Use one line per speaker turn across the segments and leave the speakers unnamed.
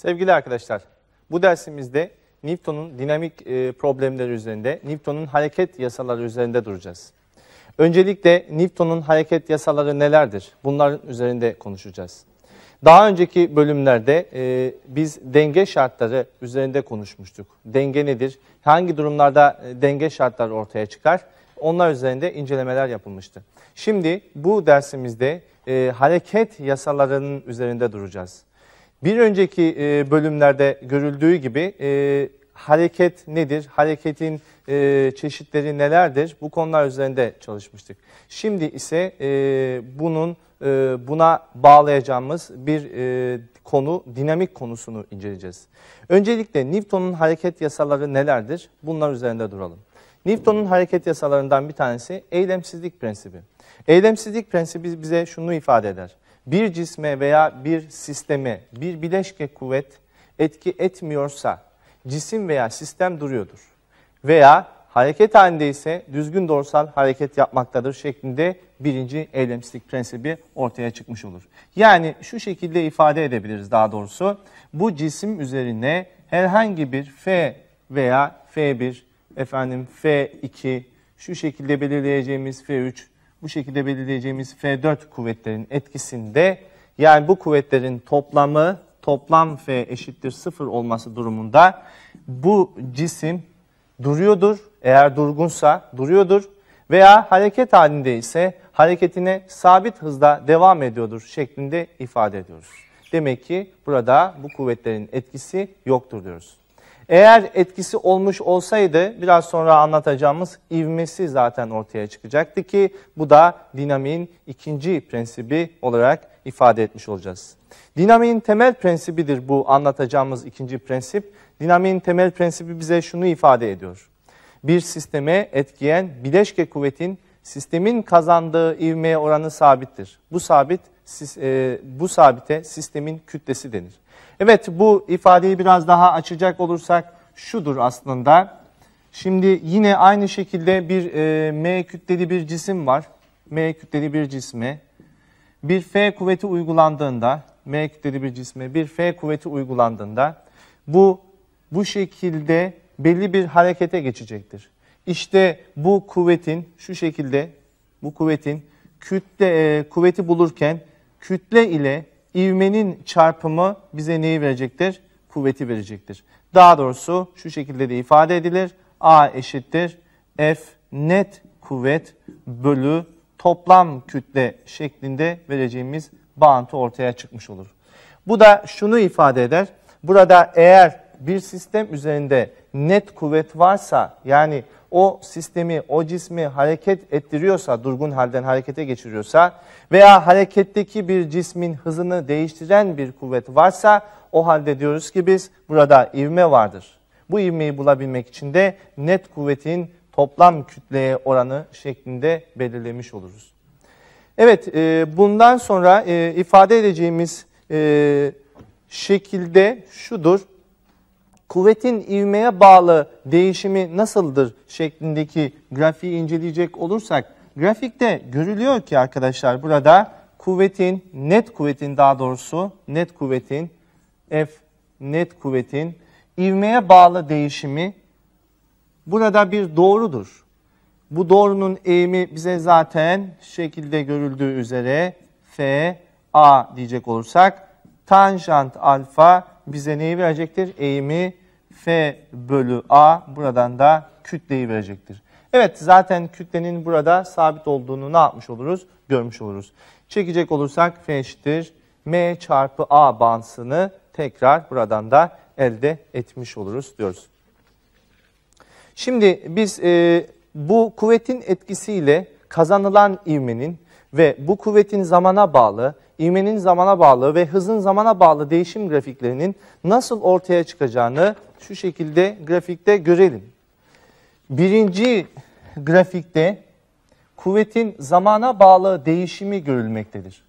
Sevgili arkadaşlar, bu dersimizde Newton'un dinamik e, problemleri üzerinde, Newton'un hareket yasaları üzerinde duracağız. Öncelikle Newton'un hareket yasaları nelerdir? Bunların üzerinde konuşacağız. Daha önceki bölümlerde e, biz denge şartları üzerinde konuşmuştuk. Denge nedir? Hangi durumlarda e, denge şartları ortaya çıkar? Onlar üzerinde incelemeler yapılmıştı. Şimdi bu dersimizde e, hareket yasalarının üzerinde duracağız. Bir önceki e, bölümlerde görüldüğü gibi e, hareket nedir? Hareketin e, çeşitleri nelerdir? Bu konular üzerinde çalışmıştık. Şimdi ise bunun buna bağlayacağımız bir konu, dinamik konusunu inceleyeceğiz. Öncelikle Newton'un hareket yasaları nelerdir? Bunlar üzerinde duralım. Newton'un hareket yasalarından bir tanesi eylemsizlik prensibi. Eylemsizlik prensibi bize şunu ifade eder bir cisme veya bir sisteme bir bileşke kuvvet etki etmiyorsa cisim veya sistem duruyordur. Veya hareket halinde ise düzgün dorsal hareket yapmaktadır şeklinde birinci eylemsizlik prensibi ortaya çıkmış olur. Yani şu şekilde ifade edebiliriz daha doğrusu. Bu cisim üzerine herhangi bir F veya F1, efendim F2, şu şekilde belirleyeceğimiz F3, bu şekilde belirleyeceğimiz F4 kuvvetlerin etkisinde yani bu kuvvetlerin toplamı toplam F eşittir sıfır olması durumunda bu cisim duruyordur. Eğer durgunsa duruyordur veya hareket halinde ise hareketine sabit hızda devam ediyordur şeklinde ifade ediyoruz. Demek ki burada bu kuvvetlerin etkisi yoktur diyoruz. Eğer etkisi olmuş olsaydı biraz sonra anlatacağımız ivmesi zaten ortaya çıkacaktı ki bu da dinamiğin ikinci prensibi olarak ifade etmiş olacağız. Dinamiğin temel prensibidir bu anlatacağımız ikinci prensip. Dinamiğin temel prensibi bize şunu ifade ediyor. Bir sisteme etkiyen bileşke kuvvetin sistemin kazandığı ivmeye oranı sabittir. Bu sabit e, bu sabite sistemin kütlesi denir. Evet bu ifadeyi biraz daha açacak olursak şudur aslında. Şimdi yine aynı şekilde bir e, M kütleli bir cisim var. M kütleli bir cisme bir F kuvveti uygulandığında M kütleli bir cisme bir F kuvveti uygulandığında bu bu şekilde belli bir harekete geçecektir. İşte bu kuvvetin şu şekilde bu kuvvetin kütle e, kuvveti bulurken kütle ile ivmenin çarpımı bize neyi verecektir? Kuvveti verecektir. Daha doğrusu şu şekilde de ifade edilir. A eşittir F net kuvvet bölü toplam kütle şeklinde vereceğimiz bağıntı ortaya çıkmış olur. Bu da şunu ifade eder. Burada eğer bir sistem üzerinde net kuvvet varsa yani o sistemi, o cismi hareket ettiriyorsa, durgun halden harekete geçiriyorsa veya hareketteki bir cismin hızını değiştiren bir kuvvet varsa o halde diyoruz ki biz burada ivme vardır. Bu ivmeyi bulabilmek için de net kuvvetin toplam kütleye oranı şeklinde belirlemiş oluruz. Evet, e, bundan sonra e, ifade edeceğimiz e, şekilde şudur kuvvetin ivmeye bağlı değişimi nasıldır şeklindeki grafiği inceleyecek olursak grafikte görülüyor ki arkadaşlar burada kuvvetin net kuvvetin daha doğrusu net kuvvetin F net kuvvetin ivmeye bağlı değişimi burada bir doğrudur. Bu doğrunun eğimi bize zaten şekilde görüldüğü üzere F A diyecek olursak tanjant alfa bize neyi verecektir? Eğimi F bölü A buradan da kütleyi verecektir. Evet zaten kütlenin burada sabit olduğunu ne yapmış oluruz? Görmüş oluruz. Çekecek olursak F eşittir. M çarpı A bansını tekrar buradan da elde etmiş oluruz diyoruz. Şimdi biz e, bu kuvvetin etkisiyle kazanılan ivmenin ve bu kuvvetin zamana bağlı, ivmenin zamana bağlı ve hızın zamana bağlı değişim grafiklerinin nasıl ortaya çıkacağını şu şekilde grafikte görelim. Birinci grafikte kuvvetin zamana bağlı değişimi görülmektedir.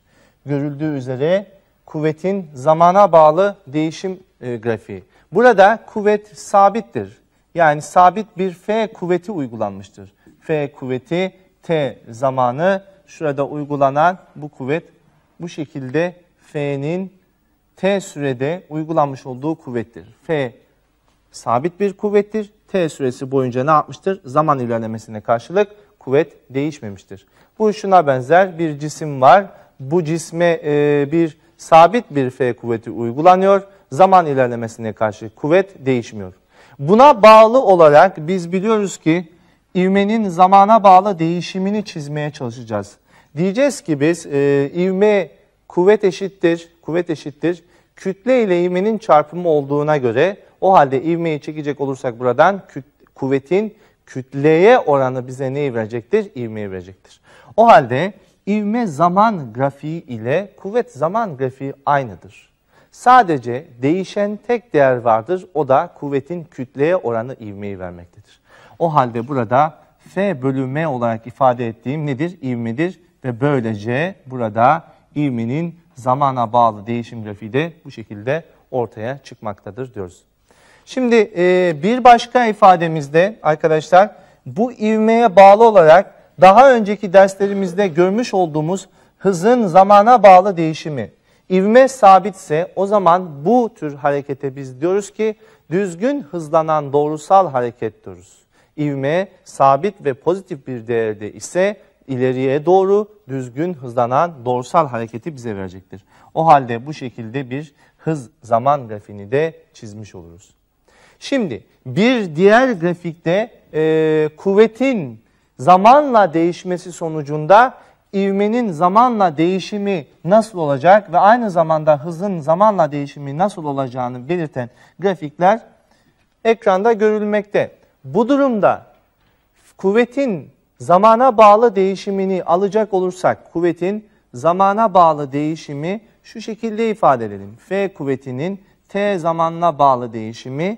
Görüldüğü üzere kuvvetin zamana bağlı değişim e, grafiği. Burada kuvvet sabittir. Yani sabit bir F kuvveti uygulanmıştır. F kuvveti T zamanı şurada uygulanan bu kuvvet bu şekilde F'nin T sürede uygulanmış olduğu kuvvettir. F sabit bir kuvvettir. T süresi boyunca ne yapmıştır? Zaman ilerlemesine karşılık kuvvet değişmemiştir. Bu şuna benzer bir cisim var. Bu cisme e, bir sabit bir F kuvveti uygulanıyor. Zaman ilerlemesine karşı kuvvet değişmiyor. Buna bağlı olarak biz biliyoruz ki ivmenin zamana bağlı değişimini çizmeye çalışacağız. Diyeceğiz ki biz e, ivme kuvvet eşittir, kuvvet eşittir. Kütle ile ivmenin çarpımı olduğuna göre o halde ivmeyi çekecek olursak buradan küt, kuvvetin kütleye oranı bize neyi verecektir? İvmeyi verecektir. O halde ivme zaman grafiği ile kuvvet zaman grafiği aynıdır. Sadece değişen tek değer vardır. O da kuvvetin kütleye oranı ivmeyi vermektedir. O halde burada F bölü M olarak ifade ettiğim nedir? İvmedir ve böylece burada ivmenin zamana bağlı değişim grafiği de bu şekilde ortaya çıkmaktadır diyoruz. Şimdi e, bir başka ifademizde arkadaşlar bu ivmeye bağlı olarak daha önceki derslerimizde görmüş olduğumuz hızın zamana bağlı değişimi. İvme sabitse o zaman bu tür harekete biz diyoruz ki düzgün hızlanan doğrusal hareket diyoruz. İvme sabit ve pozitif bir değerde ise ileriye doğru düzgün hızlanan doğrusal hareketi bize verecektir. O halde bu şekilde bir hız zaman grafiğini de çizmiş oluruz. Şimdi bir diğer grafikte e, kuvvetin zamanla değişmesi sonucunda ivmenin zamanla değişimi nasıl olacak ve aynı zamanda hızın zamanla değişimi nasıl olacağını belirten grafikler ekranda görülmekte. Bu durumda kuvvetin zamana bağlı değişimini alacak olursak kuvvetin zamana bağlı değişimi şu şekilde ifade edelim. F kuvvetinin T zamanına bağlı değişimi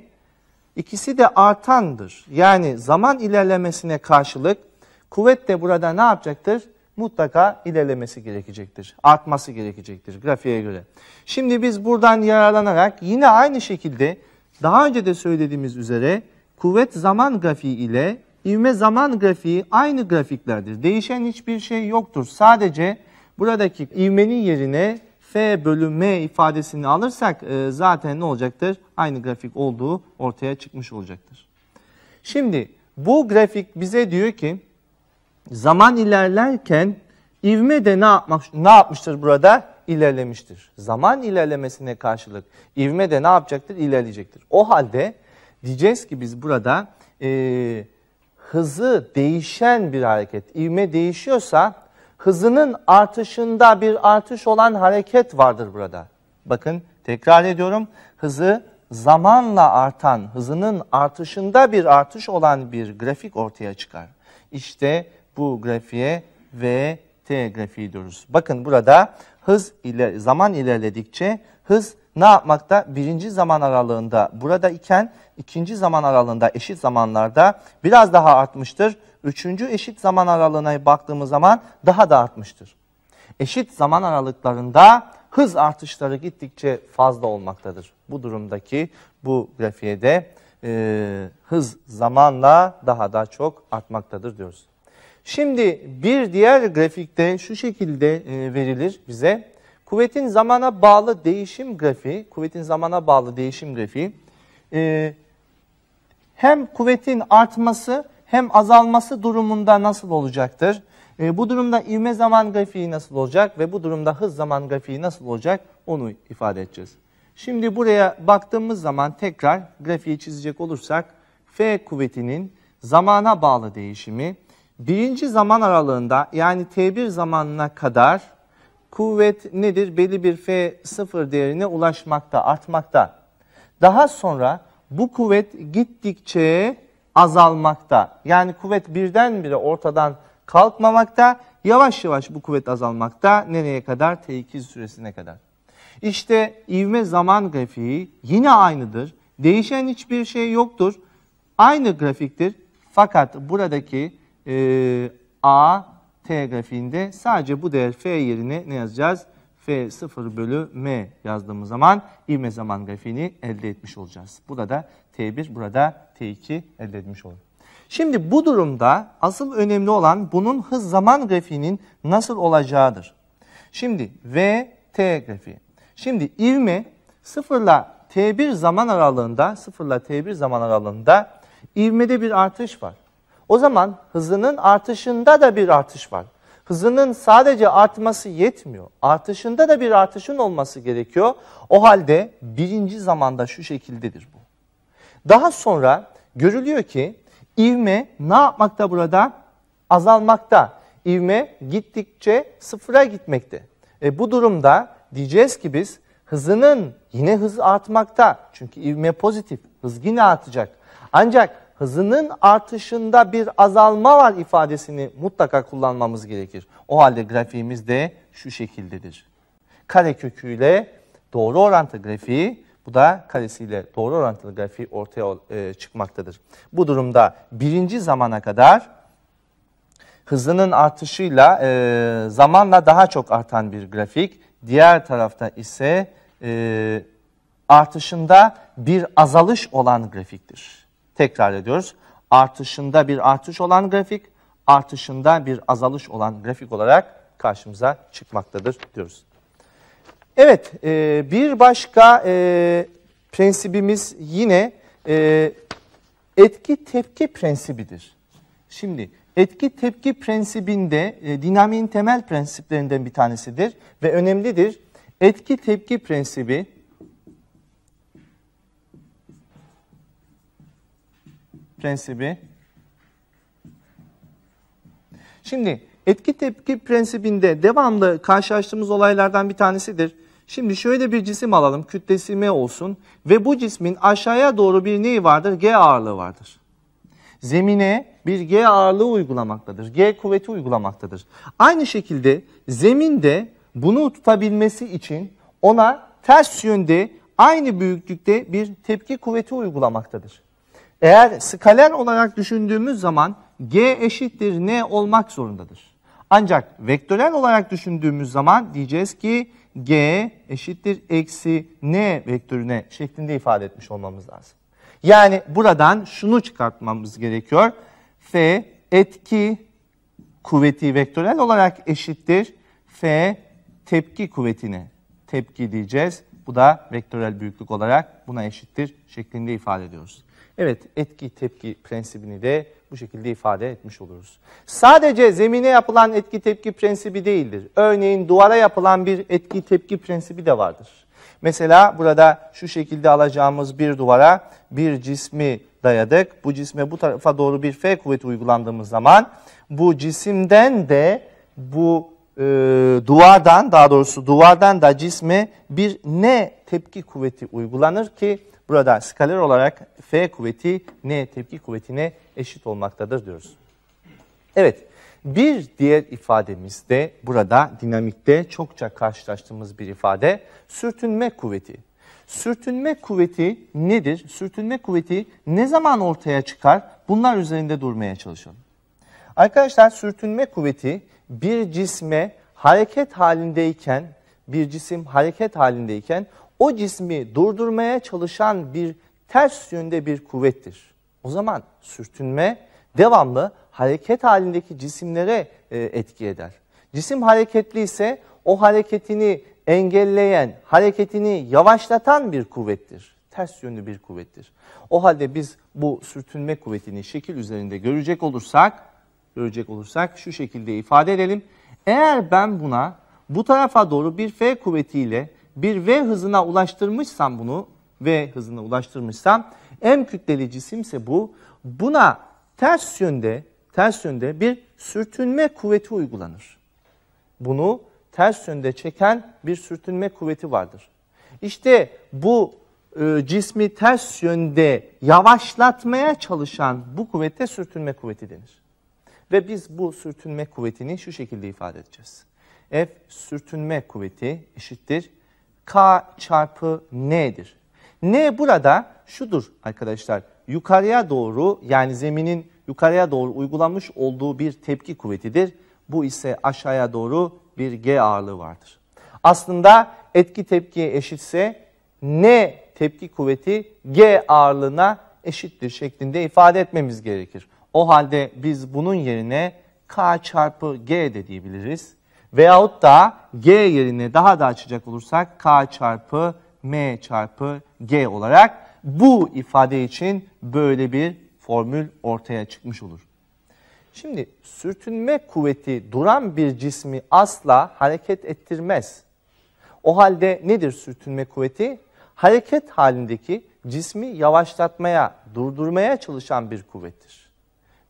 İkisi de artandır. Yani zaman ilerlemesine karşılık kuvvet de burada ne yapacaktır? Mutlaka ilerlemesi gerekecektir. Artması gerekecektir grafiğe göre. Şimdi biz buradan yararlanarak yine aynı şekilde daha önce de söylediğimiz üzere kuvvet zaman grafiği ile ivme zaman grafiği aynı grafiklerdir. Değişen hiçbir şey yoktur. Sadece buradaki ivmenin yerine F bölü M ifadesini alırsak e, zaten ne olacaktır? Aynı grafik olduğu ortaya çıkmış olacaktır. Şimdi bu grafik bize diyor ki zaman ilerlerken ivme de ne, yapmak, ne yapmıştır burada? İlerlemiştir. Zaman ilerlemesine karşılık ivme de ne yapacaktır? İlerleyecektir. O halde diyeceğiz ki biz burada e, hızı değişen bir hareket, ivme değişiyorsa hızının artışında bir artış olan hareket vardır burada. Bakın tekrar ediyorum hızı zamanla artan hızının artışında bir artış olan bir grafik ortaya çıkar. İşte bu grafiğe VT grafiği diyoruz. Bakın burada hız iler, zaman ilerledikçe hız ne yapmakta? Birinci zaman aralığında burada iken ikinci zaman aralığında eşit zamanlarda biraz daha artmıştır. Üçüncü eşit zaman aralığına baktığımız zaman daha da artmıştır. Eşit zaman aralıklarında hız artışları gittikçe fazla olmaktadır. Bu durumdaki bu grafiğe e, hız zamanla daha da çok artmaktadır diyoruz. Şimdi bir diğer grafikte şu şekilde e, verilir bize. Kuvvetin zamana bağlı değişim grafiği, kuvvetin zamana bağlı değişim grafiği e, hem kuvvetin artması hem azalması durumunda nasıl olacaktır? E, bu durumda ivme zaman grafiği nasıl olacak ve bu durumda hız zaman grafiği nasıl olacak onu ifade edeceğiz. Şimdi buraya baktığımız zaman tekrar grafiği çizecek olursak F kuvvetinin zamana bağlı değişimi birinci zaman aralığında yani T1 zamanına kadar kuvvet nedir? Belli bir F0 değerine ulaşmakta, artmakta. Daha sonra bu kuvvet gittikçe azalmakta. Yani kuvvet birdenbire ortadan kalkmamakta. Yavaş yavaş bu kuvvet azalmakta. Nereye kadar? T2 süresine kadar. İşte ivme zaman grafiği yine aynıdır. Değişen hiçbir şey yoktur. Aynı grafiktir. Fakat buradaki e, A, T grafiğinde sadece bu değer F yerine ne yazacağız? F0 bölü M yazdığımız zaman ivme zaman grafiğini elde etmiş olacağız. Burada da T1 burada T2 elde etmiş olur. Şimdi bu durumda asıl önemli olan bunun hız zaman grafiğinin nasıl olacağıdır. Şimdi V T grafiği. Şimdi ivme 0 ile T1 zaman aralığında 0 ile T1 zaman aralığında ivmede bir artış var. O zaman hızının artışında da bir artış var. Hızının sadece artması yetmiyor. Artışında da bir artışın olması gerekiyor. O halde birinci zamanda şu şekildedir bu. Daha sonra görülüyor ki ivme ne yapmakta burada? Azalmakta. İvme gittikçe sıfıra gitmekte. E, bu durumda diyeceğiz ki biz hızının yine hız artmakta. Çünkü ivme pozitif. Hız yine artacak. Ancak hızının artışında bir azalma var ifadesini mutlaka kullanmamız gerekir. O halde grafiğimiz de şu şekildedir. Kare köküyle doğru orantı grafiği bu da karesiyle doğru orantılı grafiği ortaya e, çıkmaktadır. Bu durumda birinci zamana kadar hızının artışıyla e, zamanla daha çok artan bir grafik. Diğer tarafta ise e, artışında bir azalış olan grafiktir. Tekrar ediyoruz. Artışında bir artış olan grafik, artışında bir azalış olan grafik olarak karşımıza çıkmaktadır diyoruz. Evet e, bir başka e, prensibimiz yine e, etki tepki prensibidir. Şimdi etki tepki prensibinde e, dinamiğin temel prensiplerinden bir tanesidir ve önemlidir. Etki tepki prensibi prensibi Şimdi etki tepki prensibinde devamlı karşılaştığımız olaylardan bir tanesidir Şimdi şöyle bir cisim alalım. Kütlesi M olsun. Ve bu cismin aşağıya doğru bir neyi vardır? G ağırlığı vardır. Zemine bir G ağırlığı uygulamaktadır. G kuvveti uygulamaktadır. Aynı şekilde zeminde bunu tutabilmesi için ona ters yönde aynı büyüklükte bir tepki kuvveti uygulamaktadır. Eğer skaler olarak düşündüğümüz zaman G eşittir N olmak zorundadır. Ancak vektörel olarak düşündüğümüz zaman diyeceğiz ki g eşittir eksi n vektörüne şeklinde ifade etmiş olmamız lazım. Yani buradan şunu çıkartmamız gerekiyor. F etki kuvveti vektörel olarak eşittir. F tepki kuvvetine tepki diyeceğiz. Bu da vektörel büyüklük olarak buna eşittir şeklinde ifade ediyoruz. Evet etki tepki prensibini de bu şekilde ifade etmiş oluruz. Sadece zemine yapılan etki tepki prensibi değildir. Örneğin duvara yapılan bir etki tepki prensibi de vardır. Mesela burada şu şekilde alacağımız bir duvara bir cismi dayadık. Bu cisme bu tarafa doğru bir F kuvveti uygulandığımız zaman bu cisimden de bu e, duvardan daha doğrusu duvardan da cisme bir N tepki kuvveti uygulanır ki Burada skaler olarak F kuvveti N tepki kuvvetine eşit olmaktadır diyoruz. Evet, bir diğer ifademiz de burada dinamikte çokça karşılaştığımız bir ifade sürtünme kuvveti. Sürtünme kuvveti nedir? Sürtünme kuvveti ne zaman ortaya çıkar? Bunlar üzerinde durmaya çalışalım. Arkadaşlar sürtünme kuvveti bir cisme hareket halindeyken bir cisim hareket halindeyken o cismi durdurmaya çalışan bir ters yönde bir kuvvettir. O zaman sürtünme devamlı hareket halindeki cisimlere e, etki eder. Cisim hareketli ise o hareketini engelleyen, hareketini yavaşlatan bir kuvvettir. Ters yönlü bir kuvvettir. O halde biz bu sürtünme kuvvetini şekil üzerinde görecek olursak, görecek olursak şu şekilde ifade edelim. Eğer ben buna bu tarafa doğru bir F kuvvetiyle bir v hızına ulaştırmışsam bunu v hızına ulaştırmışsam m kütleli cisimse bu buna ters yönde ters yönde bir sürtünme kuvveti uygulanır. Bunu ters yönde çeken bir sürtünme kuvveti vardır. İşte bu e, cismi ters yönde yavaşlatmaya çalışan bu kuvvete sürtünme kuvveti denir. Ve biz bu sürtünme kuvvetini şu şekilde ifade edeceğiz. F sürtünme kuvveti eşittir K çarpı N'dir. N burada şudur arkadaşlar. Yukarıya doğru yani zeminin yukarıya doğru uygulanmış olduğu bir tepki kuvvetidir. Bu ise aşağıya doğru bir G ağırlığı vardır. Aslında etki tepkiye eşitse N tepki kuvveti G ağırlığına eşittir şeklinde ifade etmemiz gerekir. O halde biz bunun yerine K çarpı G de diyebiliriz. Veyahut da G yerine daha da açacak olursak K çarpı M çarpı G olarak bu ifade için böyle bir formül ortaya çıkmış olur. Şimdi sürtünme kuvveti duran bir cismi asla hareket ettirmez. O halde nedir sürtünme kuvveti? Hareket halindeki cismi yavaşlatmaya, durdurmaya çalışan bir kuvvettir.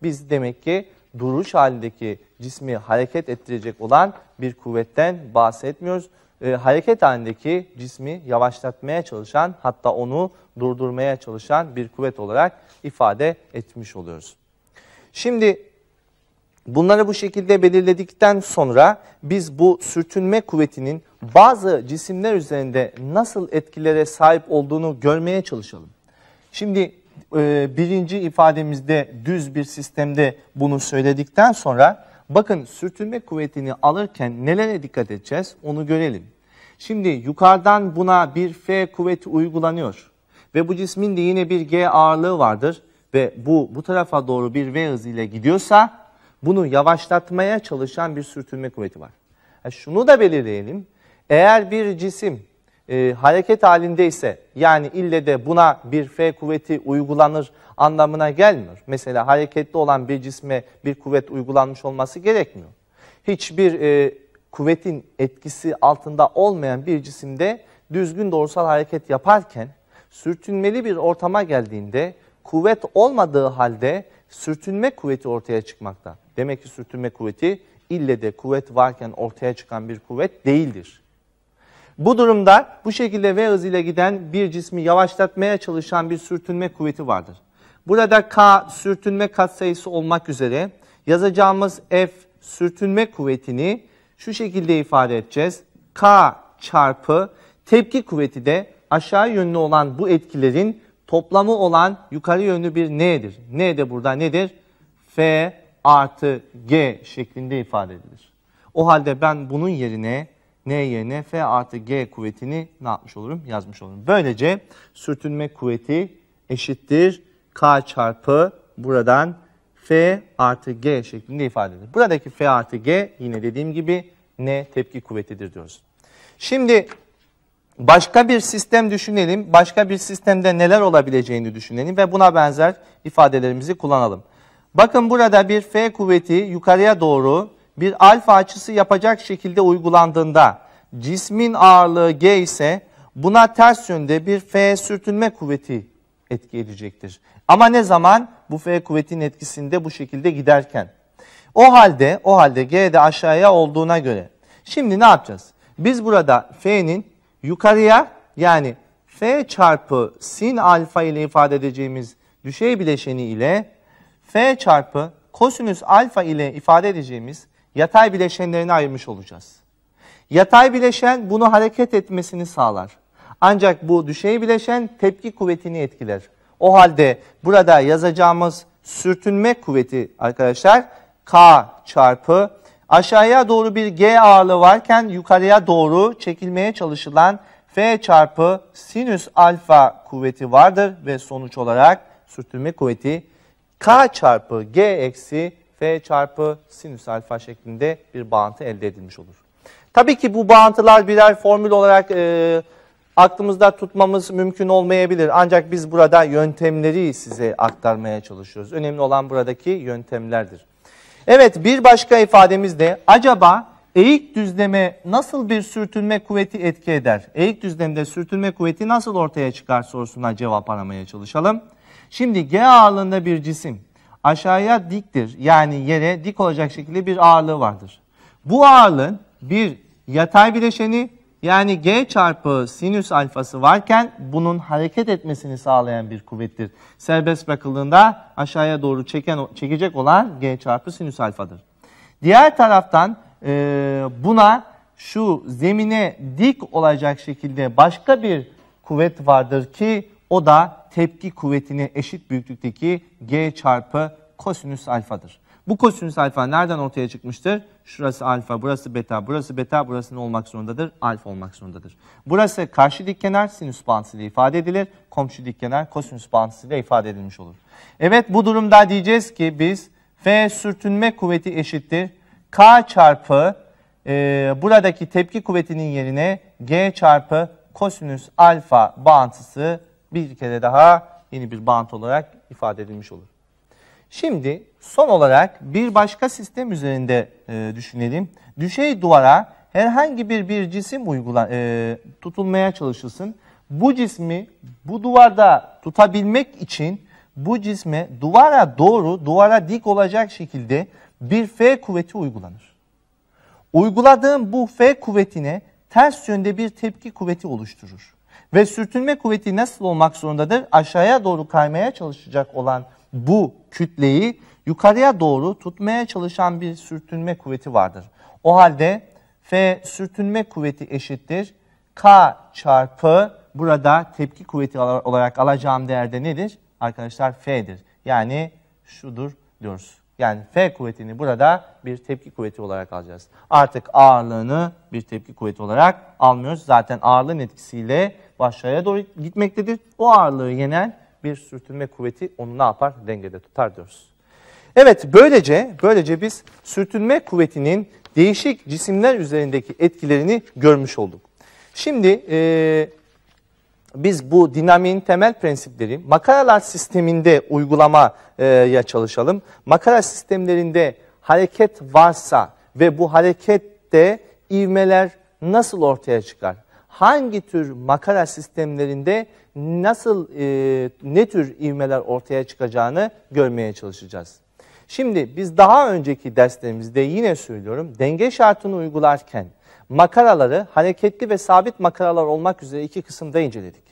Biz demek ki duruş halindeki cismi hareket ettirecek olan bir kuvvetten bahsetmiyoruz. E, hareket halindeki cismi yavaşlatmaya çalışan hatta onu durdurmaya çalışan bir kuvvet olarak ifade etmiş oluyoruz. Şimdi bunları bu şekilde belirledikten sonra biz bu sürtünme kuvvetinin bazı cisimler üzerinde nasıl etkilere sahip olduğunu görmeye çalışalım. Şimdi ee, birinci ifademizde düz bir sistemde bunu söyledikten sonra bakın sürtünme kuvvetini alırken nelere dikkat edeceğiz onu görelim. Şimdi yukarıdan buna bir F kuvveti uygulanıyor ve bu cismin de yine bir G ağırlığı vardır ve bu bu tarafa doğru bir V hızıyla gidiyorsa bunu yavaşlatmaya çalışan bir sürtünme kuvveti var. Yani şunu da belirleyelim. Eğer bir cisim e, hareket halinde ise yani ille de buna bir F kuvveti uygulanır anlamına gelmiyor. Mesela hareketli olan bir cisme bir kuvvet uygulanmış olması gerekmiyor. Hiçbir e, kuvvetin etkisi altında olmayan bir cisimde düzgün doğrusal hareket yaparken sürtünmeli bir ortama geldiğinde kuvvet olmadığı halde sürtünme kuvveti ortaya çıkmakta. Demek ki sürtünme kuvveti ille de kuvvet varken ortaya çıkan bir kuvvet değildir. Bu durumda bu şekilde V hızıyla giden bir cismi yavaşlatmaya çalışan bir sürtünme kuvveti vardır. Burada K sürtünme katsayısı olmak üzere yazacağımız F sürtünme kuvvetini şu şekilde ifade edeceğiz. K çarpı tepki kuvveti de aşağı yönlü olan bu etkilerin toplamı olan yukarı yönlü bir N'dir. N de burada nedir? F artı G şeklinde ifade edilir. O halde ben bunun yerine NYNF artı G kuvvetini ne yapmış olurum? Yazmış olurum. Böylece sürtünme kuvveti eşittir K çarpı buradan F artı G şeklinde ifade edilir. Buradaki F artı G yine dediğim gibi N tepki kuvvetidir diyoruz. Şimdi başka bir sistem düşünelim. Başka bir sistemde neler olabileceğini düşünelim ve buna benzer ifadelerimizi kullanalım. Bakın burada bir F kuvveti yukarıya doğru bir alfa açısı yapacak şekilde uygulandığında cismin ağırlığı G ise buna ters yönde bir F sürtünme kuvveti etki edecektir. Ama ne zaman? Bu F kuvvetin etkisinde bu şekilde giderken. O halde, o halde G de aşağıya olduğuna göre. Şimdi ne yapacağız? Biz burada F'nin yukarıya yani F çarpı sin alfa ile ifade edeceğimiz düşey bileşeni ile F çarpı kosinüs alfa ile ifade edeceğimiz yatay bileşenlerini ayırmış olacağız. Yatay bileşen bunu hareket etmesini sağlar. Ancak bu düşey bileşen tepki kuvvetini etkiler. O halde burada yazacağımız sürtünme kuvveti arkadaşlar K çarpı aşağıya doğru bir G ağırlığı varken yukarıya doğru çekilmeye çalışılan F çarpı sinüs alfa kuvveti vardır ve sonuç olarak sürtünme kuvveti K çarpı G eksi f çarpı sinüs alfa şeklinde bir bağıntı elde edilmiş olur. Tabii ki bu bağıntılar birer formül olarak e, aklımızda tutmamız mümkün olmayabilir. Ancak biz burada yöntemleri size aktarmaya çalışıyoruz. Önemli olan buradaki yöntemlerdir. Evet bir başka ifademiz de acaba eğik düzleme nasıl bir sürtünme kuvveti etki eder? Eğik düzlemde sürtünme kuvveti nasıl ortaya çıkar sorusuna cevap aramaya çalışalım. Şimdi G ağırlığında bir cisim aşağıya diktir. Yani yere dik olacak şekilde bir ağırlığı vardır. Bu ağırlığın bir yatay bileşeni yani G çarpı sinüs alfası varken bunun hareket etmesini sağlayan bir kuvvettir. Serbest bırakıldığında aşağıya doğru çeken, çekecek olan G çarpı sinüs alfadır. Diğer taraftan e, buna şu zemine dik olacak şekilde başka bir kuvvet vardır ki o da tepki kuvvetini eşit büyüklükteki G çarpı kosinüs alfadır. Bu kosinüs alfa nereden ortaya çıkmıştır? Şurası alfa, burası beta, burası beta, burası ne olmak zorundadır? Alfa olmak zorundadır. Burası karşı dikkenar sinüs bağıntısıyla ifade edilir. Komşu dikkenar kosinüs bağıntısıyla ifade edilmiş olur. Evet bu durumda diyeceğiz ki biz F sürtünme kuvveti eşittir. K çarpı e, buradaki tepki kuvvetinin yerine G çarpı kosinüs alfa bağıntısı bir kere daha yeni bir bant olarak ifade edilmiş olur. Şimdi son olarak bir başka sistem üzerinde e, düşünelim. Düşey duvara herhangi bir bir cisim uygulan, e, tutulmaya çalışılsın. Bu cismi bu duvarda tutabilmek için bu cisme duvara doğru, duvara dik olacak şekilde bir F kuvveti uygulanır. Uyguladığım bu F kuvvetine ters yönde bir tepki kuvveti oluşturur. Ve sürtünme kuvveti nasıl olmak zorundadır? Aşağıya doğru kaymaya çalışacak olan bu kütleyi yukarıya doğru tutmaya çalışan bir sürtünme kuvveti vardır. O halde F sürtünme kuvveti eşittir. K çarpı burada tepki kuvveti olarak alacağım değerde nedir? Arkadaşlar F'dir. Yani şudur diyoruz. Yani F kuvvetini burada bir tepki kuvveti olarak alacağız. Artık ağırlığını bir tepki kuvveti olarak almıyoruz. Zaten ağırlığın etkisiyle aşağıya doğru gitmektedir. O ağırlığı yenen bir sürtünme kuvveti onu ne yapar? Dengede tutar diyoruz. Evet böylece böylece biz sürtünme kuvvetinin değişik cisimler üzerindeki etkilerini görmüş olduk. Şimdi e, biz bu dinamiğin temel prensipleri makaralar sisteminde uygulamaya çalışalım. Makara sistemlerinde hareket varsa ve bu harekette ivmeler nasıl ortaya çıkar? hangi tür makara sistemlerinde nasıl e, ne tür ivmeler ortaya çıkacağını görmeye çalışacağız. Şimdi biz daha önceki derslerimizde yine söylüyorum denge şartını uygularken makaraları hareketli ve sabit makaralar olmak üzere iki kısımda inceledik.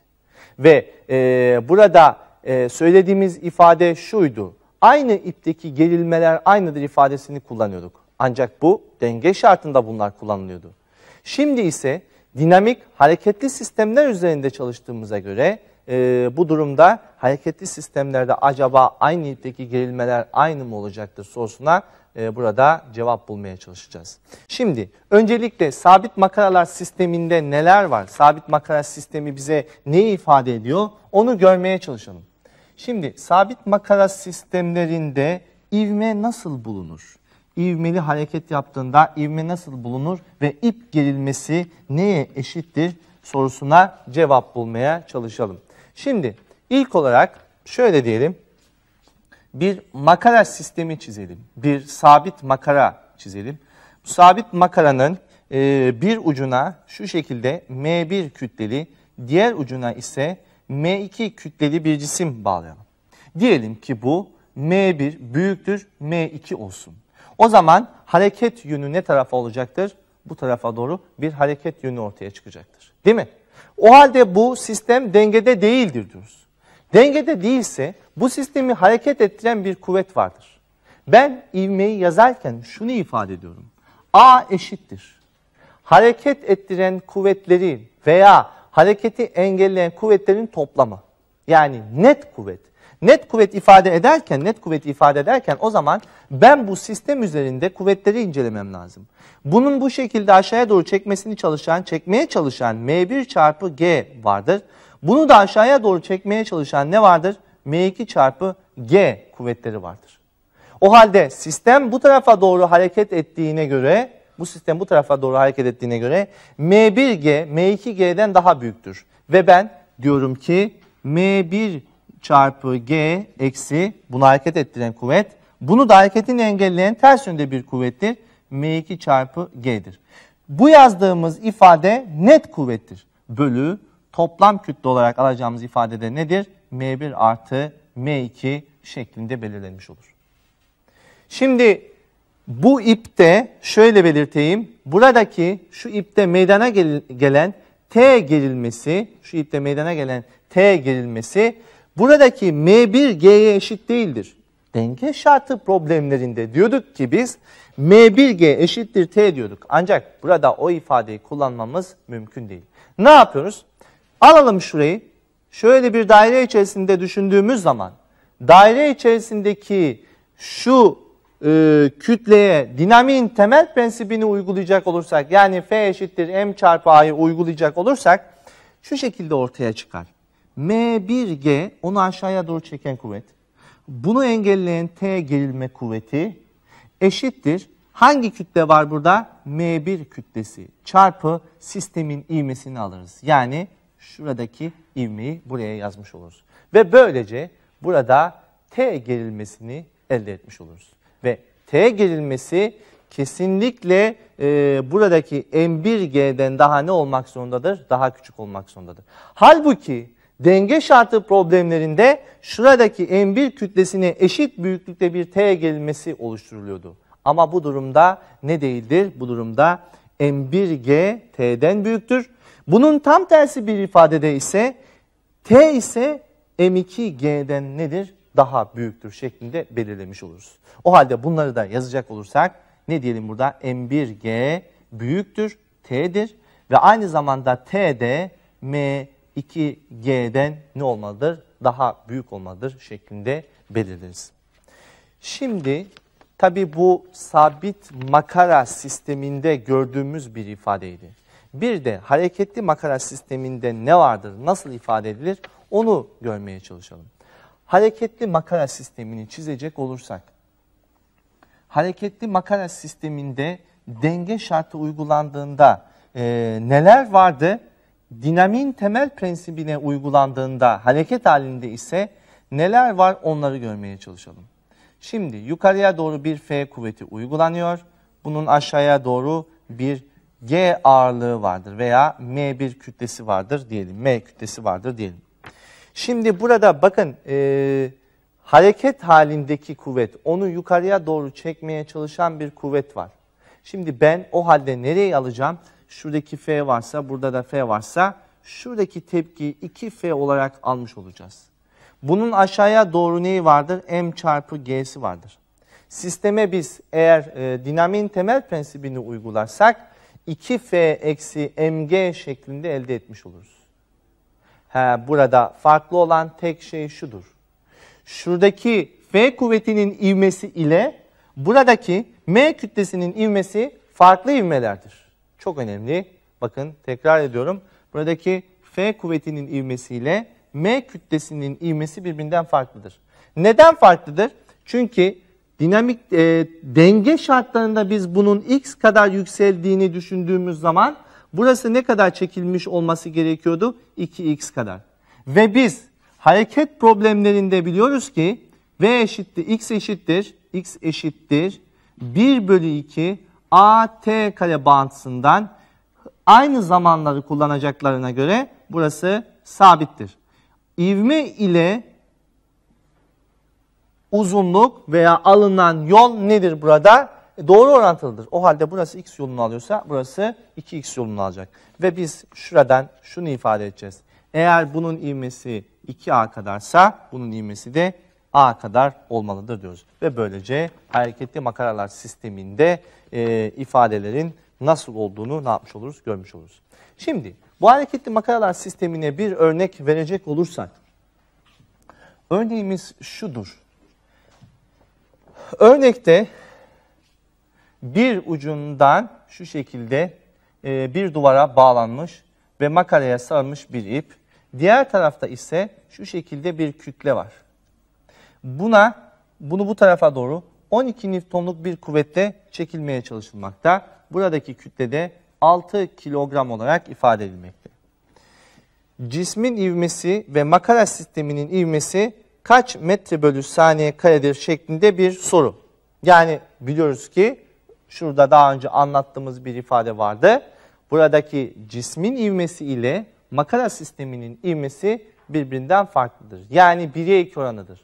Ve e, burada e, söylediğimiz ifade şuydu. Aynı ipteki gerilmeler aynıdır ifadesini kullanıyorduk. Ancak bu denge şartında bunlar kullanılıyordu. Şimdi ise dinamik hareketli sistemler üzerinde çalıştığımıza göre e, bu durumda hareketli sistemlerde acaba aynı ipteki gerilmeler aynı mı olacaktır sorusuna e, burada cevap bulmaya çalışacağız. Şimdi öncelikle sabit makaralar sisteminde neler var? Sabit makara sistemi bize neyi ifade ediyor? Onu görmeye çalışalım. Şimdi sabit makara sistemlerinde ivme nasıl bulunur? ivmeli hareket yaptığında ivme nasıl bulunur ve ip gerilmesi neye eşittir sorusuna cevap bulmaya çalışalım. Şimdi ilk olarak şöyle diyelim. Bir makara sistemi çizelim. Bir sabit makara çizelim. Bu sabit makaranın e, bir ucuna şu şekilde M1 kütleli, diğer ucuna ise M2 kütleli bir cisim bağlayalım. Diyelim ki bu M1 büyüktür M2 olsun. O zaman hareket yönü ne tarafa olacaktır? Bu tarafa doğru bir hareket yönü ortaya çıkacaktır. Değil mi? O halde bu sistem dengede değildir diyoruz. Dengede değilse bu sistemi hareket ettiren bir kuvvet vardır. Ben ivmeyi yazarken şunu ifade ediyorum. A eşittir. Hareket ettiren kuvvetleri veya hareketi engelleyen kuvvetlerin toplamı. Yani net kuvvet Net kuvvet ifade ederken, net kuvvet ifade ederken o zaman ben bu sistem üzerinde kuvvetleri incelemem lazım. Bunun bu şekilde aşağıya doğru çekmesini çalışan, çekmeye çalışan M1 çarpı G vardır. Bunu da aşağıya doğru çekmeye çalışan ne vardır? M2 çarpı G kuvvetleri vardır. O halde sistem bu tarafa doğru hareket ettiğine göre, bu sistem bu tarafa doğru hareket ettiğine göre M1G, M2G'den daha büyüktür. Ve ben diyorum ki M1 çarpı G eksi bunu hareket ettiren kuvvet. Bunu da hareketini engelleyen ters yönde bir kuvvettir. M2 çarpı G'dir. Bu yazdığımız ifade net kuvvettir. Bölü toplam kütle olarak alacağımız ifadede nedir? M1 artı M2 şeklinde belirlenmiş olur. Şimdi bu ipte şöyle belirteyim. Buradaki şu ipte meydana gelen T gerilmesi, şu ipte meydana gelen T gerilmesi buradaki M1 G'ye eşit değildir. Denge şartı problemlerinde diyorduk ki biz M1G eşittir T diyorduk. Ancak burada o ifadeyi kullanmamız mümkün değil. Ne yapıyoruz? Alalım şurayı. Şöyle bir daire içerisinde düşündüğümüz zaman daire içerisindeki şu e, kütleye dinamiğin temel prensibini uygulayacak olursak yani F eşittir M çarpı A'yı uygulayacak olursak şu şekilde ortaya çıkar. M1G onu aşağıya doğru çeken kuvvet. Bunu engelleyen T gerilme kuvveti eşittir. Hangi kütle var burada? M1 kütlesi çarpı sistemin ivmesini alırız. Yani şuradaki ivmeyi buraya yazmış oluruz. Ve böylece burada T gerilmesini elde etmiş oluruz. Ve T gerilmesi kesinlikle e, buradaki M1G'den daha ne olmak zorundadır? Daha küçük olmak zorundadır. Halbuki denge şartı problemlerinde şuradaki M1 kütlesine eşit büyüklükte bir T gelmesi oluşturuluyordu. Ama bu durumda ne değildir? Bu durumda M1G T'den büyüktür. Bunun tam tersi bir ifadede ise T ise M2G'den nedir? Daha büyüktür şeklinde belirlemiş oluruz. O halde bunları da yazacak olursak ne diyelim burada? M1G büyüktür, T'dir ve aynı zamanda T de M 2G'den ne olmalıdır? Daha büyük olmalıdır şeklinde belirleriz. Şimdi tabi bu sabit makara sisteminde gördüğümüz bir ifadeydi. Bir de hareketli makara sisteminde ne vardır, nasıl ifade edilir onu görmeye çalışalım. Hareketli makara sistemini çizecek olursak, hareketli makara sisteminde denge şartı uygulandığında e, neler vardı? dinamin temel prensibine uygulandığında hareket halinde ise neler var onları görmeye çalışalım. Şimdi yukarıya doğru bir F kuvveti uygulanıyor. Bunun aşağıya doğru bir G ağırlığı vardır veya M1 kütlesi vardır diyelim. M kütlesi vardır diyelim. Şimdi burada bakın e, hareket halindeki kuvvet onu yukarıya doğru çekmeye çalışan bir kuvvet var. Şimdi ben o halde nereyi alacağım? Şuradaki F varsa burada da F varsa şuradaki tepkiyi 2F olarak almış olacağız. Bunun aşağıya doğru neyi vardır? M çarpı G'si vardır. Sisteme biz eğer e, dinamiğin temel prensibini uygularsak 2F eksi MG şeklinde elde etmiş oluruz. Ha, burada farklı olan tek şey şudur. Şuradaki F kuvvetinin ivmesi ile buradaki M kütlesinin ivmesi farklı ivmelerdir çok önemli. Bakın tekrar ediyorum. Buradaki F kuvvetinin ivmesiyle M kütlesinin ivmesi birbirinden farklıdır. Neden farklıdır? Çünkü dinamik e, denge şartlarında biz bunun x kadar yükseldiğini düşündüğümüz zaman burası ne kadar çekilmiş olması gerekiyordu? 2x kadar. Ve biz hareket problemlerinde biliyoruz ki v eşittir x eşittir x eşittir 1 bölü 2 AT kare bağıntısından aynı zamanları kullanacaklarına göre burası sabittir. İvme ile uzunluk veya alınan yol nedir burada? E, doğru orantılıdır. O halde burası x yolunu alıyorsa burası 2x yolunu alacak. Ve biz şuradan şunu ifade edeceğiz. Eğer bunun ivmesi 2a kadarsa bunun ivmesi de A kadar olmalıdır diyoruz. Ve böylece hareketli makaralar sisteminde e, ifadelerin nasıl olduğunu ne yapmış oluruz? Görmüş oluruz. Şimdi bu hareketli makaralar sistemine bir örnek verecek olursak, örneğimiz şudur. Örnekte bir ucundan şu şekilde e, bir duvara bağlanmış ve makaraya sarılmış bir ip, diğer tarafta ise şu şekilde bir kütle var. Buna bunu bu tarafa doğru 12 Newton'luk bir kuvvette çekilmeye çalışılmakta. Buradaki kütle de 6 kilogram olarak ifade edilmekte. Cismin ivmesi ve makara sisteminin ivmesi kaç metre bölü saniye karedir şeklinde bir soru. Yani biliyoruz ki şurada daha önce anlattığımız bir ifade vardı. Buradaki cismin ivmesi ile makara sisteminin ivmesi birbirinden farklıdır. Yani 1'e 2 oranıdır.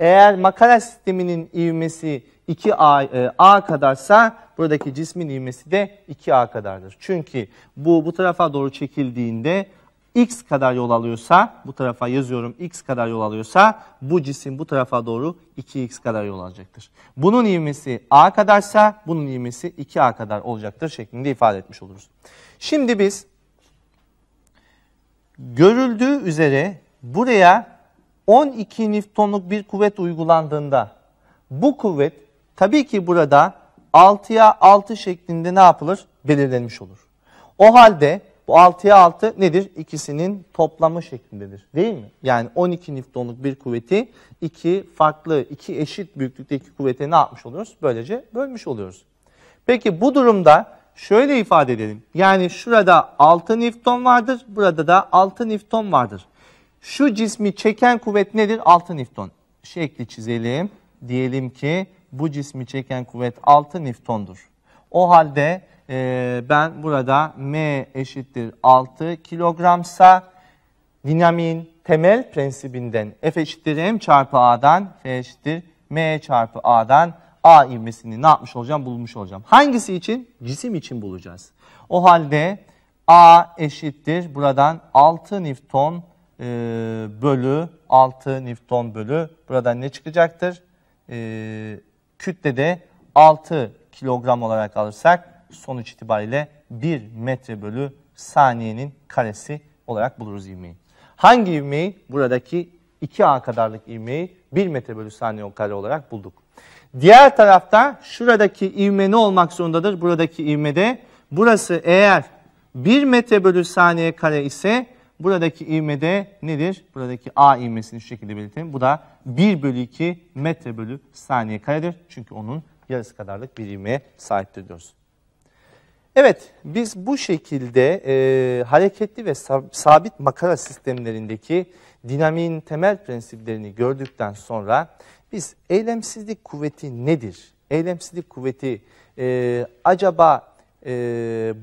Eğer makara sisteminin ivmesi 2A e, A kadarsa buradaki cismin ivmesi de 2A kadardır. Çünkü bu bu tarafa doğru çekildiğinde x kadar yol alıyorsa, bu tarafa yazıyorum x kadar yol alıyorsa bu cisim bu tarafa doğru 2x kadar yol alacaktır. Bunun ivmesi a kadarsa bunun ivmesi 2a kadar olacaktır şeklinde ifade etmiş oluruz. Şimdi biz görüldüğü üzere buraya 12 Newton'luk bir kuvvet uygulandığında bu kuvvet tabii ki burada 6'ya 6 şeklinde ne yapılır? Belirlenmiş olur. O halde bu 6'ya 6 nedir? İkisinin toplamı şeklindedir değil mi? Yani 12 Newton'luk bir kuvveti iki farklı, iki eşit büyüklükteki kuvvete ne yapmış oluyoruz? Böylece bölmüş oluyoruz. Peki bu durumda şöyle ifade edelim. Yani şurada 6 Newton vardır, burada da 6 Newton vardır. Şu cismi çeken kuvvet nedir? 6 Newton. Şekli çizelim. Diyelim ki bu cismi çeken kuvvet 6 Newton'dur. O halde e, ben burada M eşittir 6 kilogramsa dinamin temel prensibinden F eşittir M çarpı A'dan F eşittir M çarpı A'dan A ivmesini ne yapmış olacağım? Bulmuş olacağım. Hangisi için? Cisim için bulacağız. O halde A eşittir buradan 6 Newton e, bölü 6 Newton bölü buradan ne çıkacaktır? E, kütle de 6 kilogram olarak alırsak sonuç itibariyle 1 metre bölü saniyenin karesi olarak buluruz ivmeyi. Hangi ivmeyi? Buradaki 2A kadarlık ivmeyi 1 metre bölü saniye kare olarak bulduk. Diğer tarafta şuradaki ivme ne olmak zorundadır? Buradaki ivmede burası eğer 1 metre bölü saniye kare ise Buradaki ivme de nedir? Buradaki A ivmesini şu şekilde belirtelim. Bu da 1 bölü 2 metre bölü saniye karedir. Çünkü onun yarısı kadarlık bir ivmeye sahiptir diyoruz. Evet, biz bu şekilde e, hareketli ve sabit makara sistemlerindeki dinamiğin temel prensiplerini gördükten sonra biz eylemsizlik kuvveti nedir? Eylemsizlik kuvveti e, acaba e,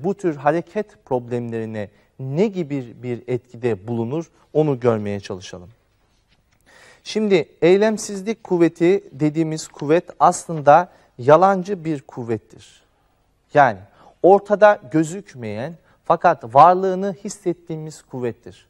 bu tür hareket problemlerine ne gibi bir etkide bulunur onu görmeye çalışalım. Şimdi eylemsizlik kuvveti dediğimiz kuvvet aslında yalancı bir kuvvettir. Yani ortada gözükmeyen fakat varlığını hissettiğimiz kuvvettir.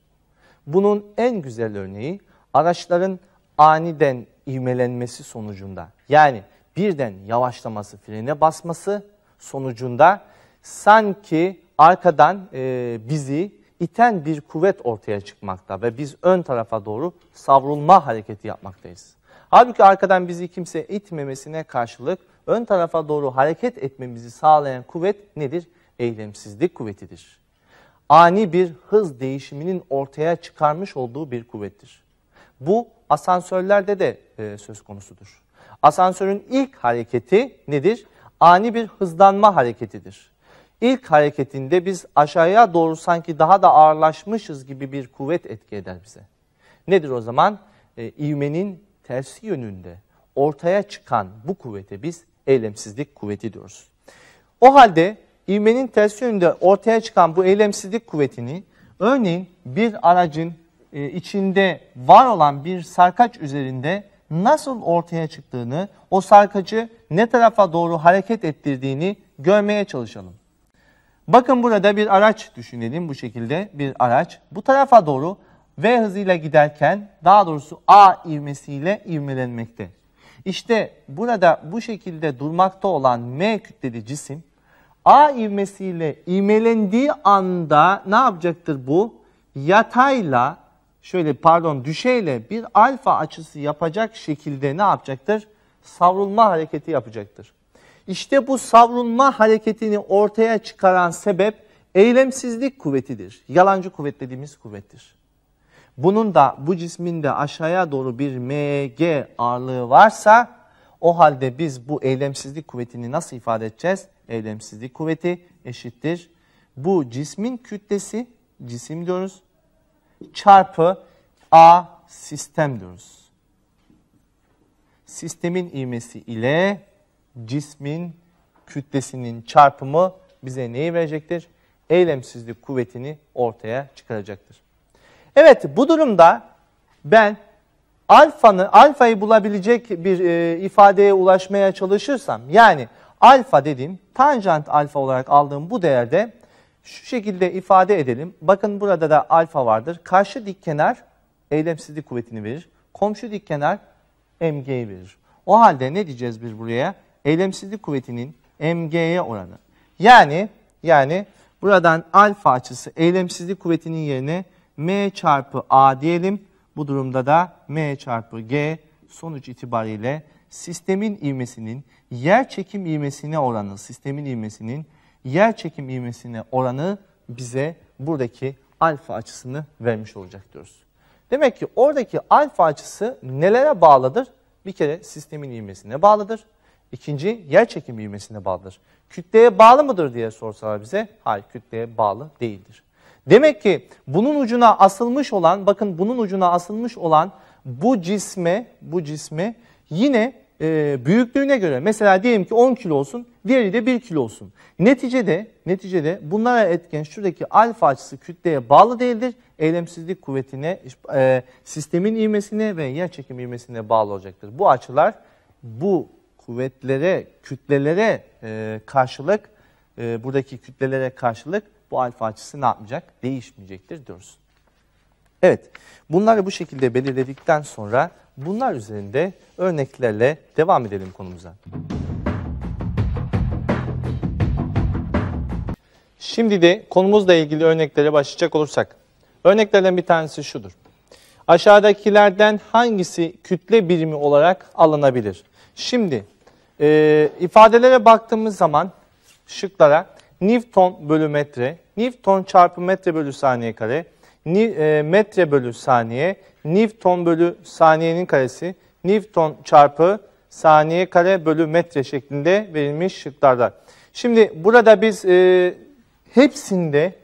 Bunun en güzel örneği araçların aniden ivmelenmesi sonucunda yani birden yavaşlaması frene basması sonucunda sanki arkadan e, bizi iten bir kuvvet ortaya çıkmakta ve biz ön tarafa doğru savrulma hareketi yapmaktayız. Halbuki arkadan bizi kimse itmemesine karşılık ön tarafa doğru hareket etmemizi sağlayan kuvvet nedir? Eylemsizlik kuvvetidir. Ani bir hız değişiminin ortaya çıkarmış olduğu bir kuvvettir. Bu asansörlerde de e, söz konusudur. Asansörün ilk hareketi nedir? Ani bir hızlanma hareketidir ilk hareketinde biz aşağıya doğru sanki daha da ağırlaşmışız gibi bir kuvvet etki eder bize. Nedir o zaman? E, ivmenin tersi yönünde ortaya çıkan bu kuvvete biz eylemsizlik kuvveti diyoruz. O halde ivmenin tersi yönünde ortaya çıkan bu eylemsizlik kuvvetini örneğin bir aracın e, içinde var olan bir sarkaç üzerinde nasıl ortaya çıktığını, o sarkacı ne tarafa doğru hareket ettirdiğini görmeye çalışalım. Bakın burada bir araç düşünelim bu şekilde bir araç. Bu tarafa doğru V hızıyla giderken daha doğrusu A ivmesiyle ivmelenmekte. İşte burada bu şekilde durmakta olan M kütleli cisim A ivmesiyle ivmelendiği anda ne yapacaktır bu? Yatayla şöyle pardon düşeyle bir alfa açısı yapacak şekilde ne yapacaktır? Savrulma hareketi yapacaktır. İşte bu savrulma hareketini ortaya çıkaran sebep eylemsizlik kuvvetidir. Yalancı kuvvet dediğimiz kuvvettir. Bunun da bu cisminde aşağıya doğru bir MG ağırlığı varsa o halde biz bu eylemsizlik kuvvetini nasıl ifade edeceğiz? Eylemsizlik kuvveti eşittir. Bu cismin kütlesi cisim diyoruz çarpı A sistem diyoruz. Sistemin ivmesi ile cismin kütlesinin çarpımı bize neyi verecektir? Eylemsizlik kuvvetini ortaya çıkaracaktır. Evet bu durumda ben alfanı alfayı bulabilecek bir e, ifadeye ulaşmaya çalışırsam yani alfa dediğim tanjant alfa olarak aldığım bu değerde şu şekilde ifade edelim. Bakın burada da alfa vardır. Karşı dik kenar eylemsizlik kuvvetini verir. Komşu dik kenar mg'yi verir. O halde ne diyeceğiz biz buraya? eylemsizlik kuvvetinin mg'ye oranı. Yani yani buradan alfa açısı eylemsizlik kuvvetinin yerine m çarpı a diyelim. Bu durumda da m çarpı g sonuç itibariyle sistemin ivmesinin yer çekim ivmesine oranı, sistemin ivmesinin yer çekim ivmesine oranı bize buradaki alfa açısını vermiş olacak diyoruz. Demek ki oradaki alfa açısı nelere bağlıdır? Bir kere sistemin ivmesine bağlıdır. İkinci yer çekimi ivmesine bağlıdır. Kütleye bağlı mıdır diye sorsalar bize hayır kütleye bağlı değildir. Demek ki bunun ucuna asılmış olan bakın bunun ucuna asılmış olan bu cisme bu cisme yine e, büyüklüğüne göre mesela diyelim ki 10 kilo olsun diğeri de 1 kilo olsun. Neticede neticede bunlara etken şuradaki alfa açısı kütleye bağlı değildir. Eylemsizlik kuvvetine, e, sistemin ivmesine ve yer çekimi ivmesine bağlı olacaktır. Bu açılar bu kuvvetlere, kütlelere e, karşılık, e, buradaki kütlelere karşılık bu alfa açısı ne yapmayacak? Değişmeyecektir diyoruz. Evet, bunları bu şekilde belirledikten sonra bunlar üzerinde örneklerle devam edelim konumuza. Şimdi de konumuzla ilgili örneklere başlayacak olursak. Örneklerden bir tanesi şudur. Aşağıdakilerden hangisi kütle birimi olarak alınabilir? Şimdi e, ee, ifadelere baktığımız zaman şıklara Newton bölü metre, Newton çarpı metre bölü saniye kare, ni, e, metre bölü saniye, Newton bölü saniyenin karesi, Newton çarpı saniye kare bölü metre şeklinde verilmiş şıklarda. Şimdi burada biz e, hepsinde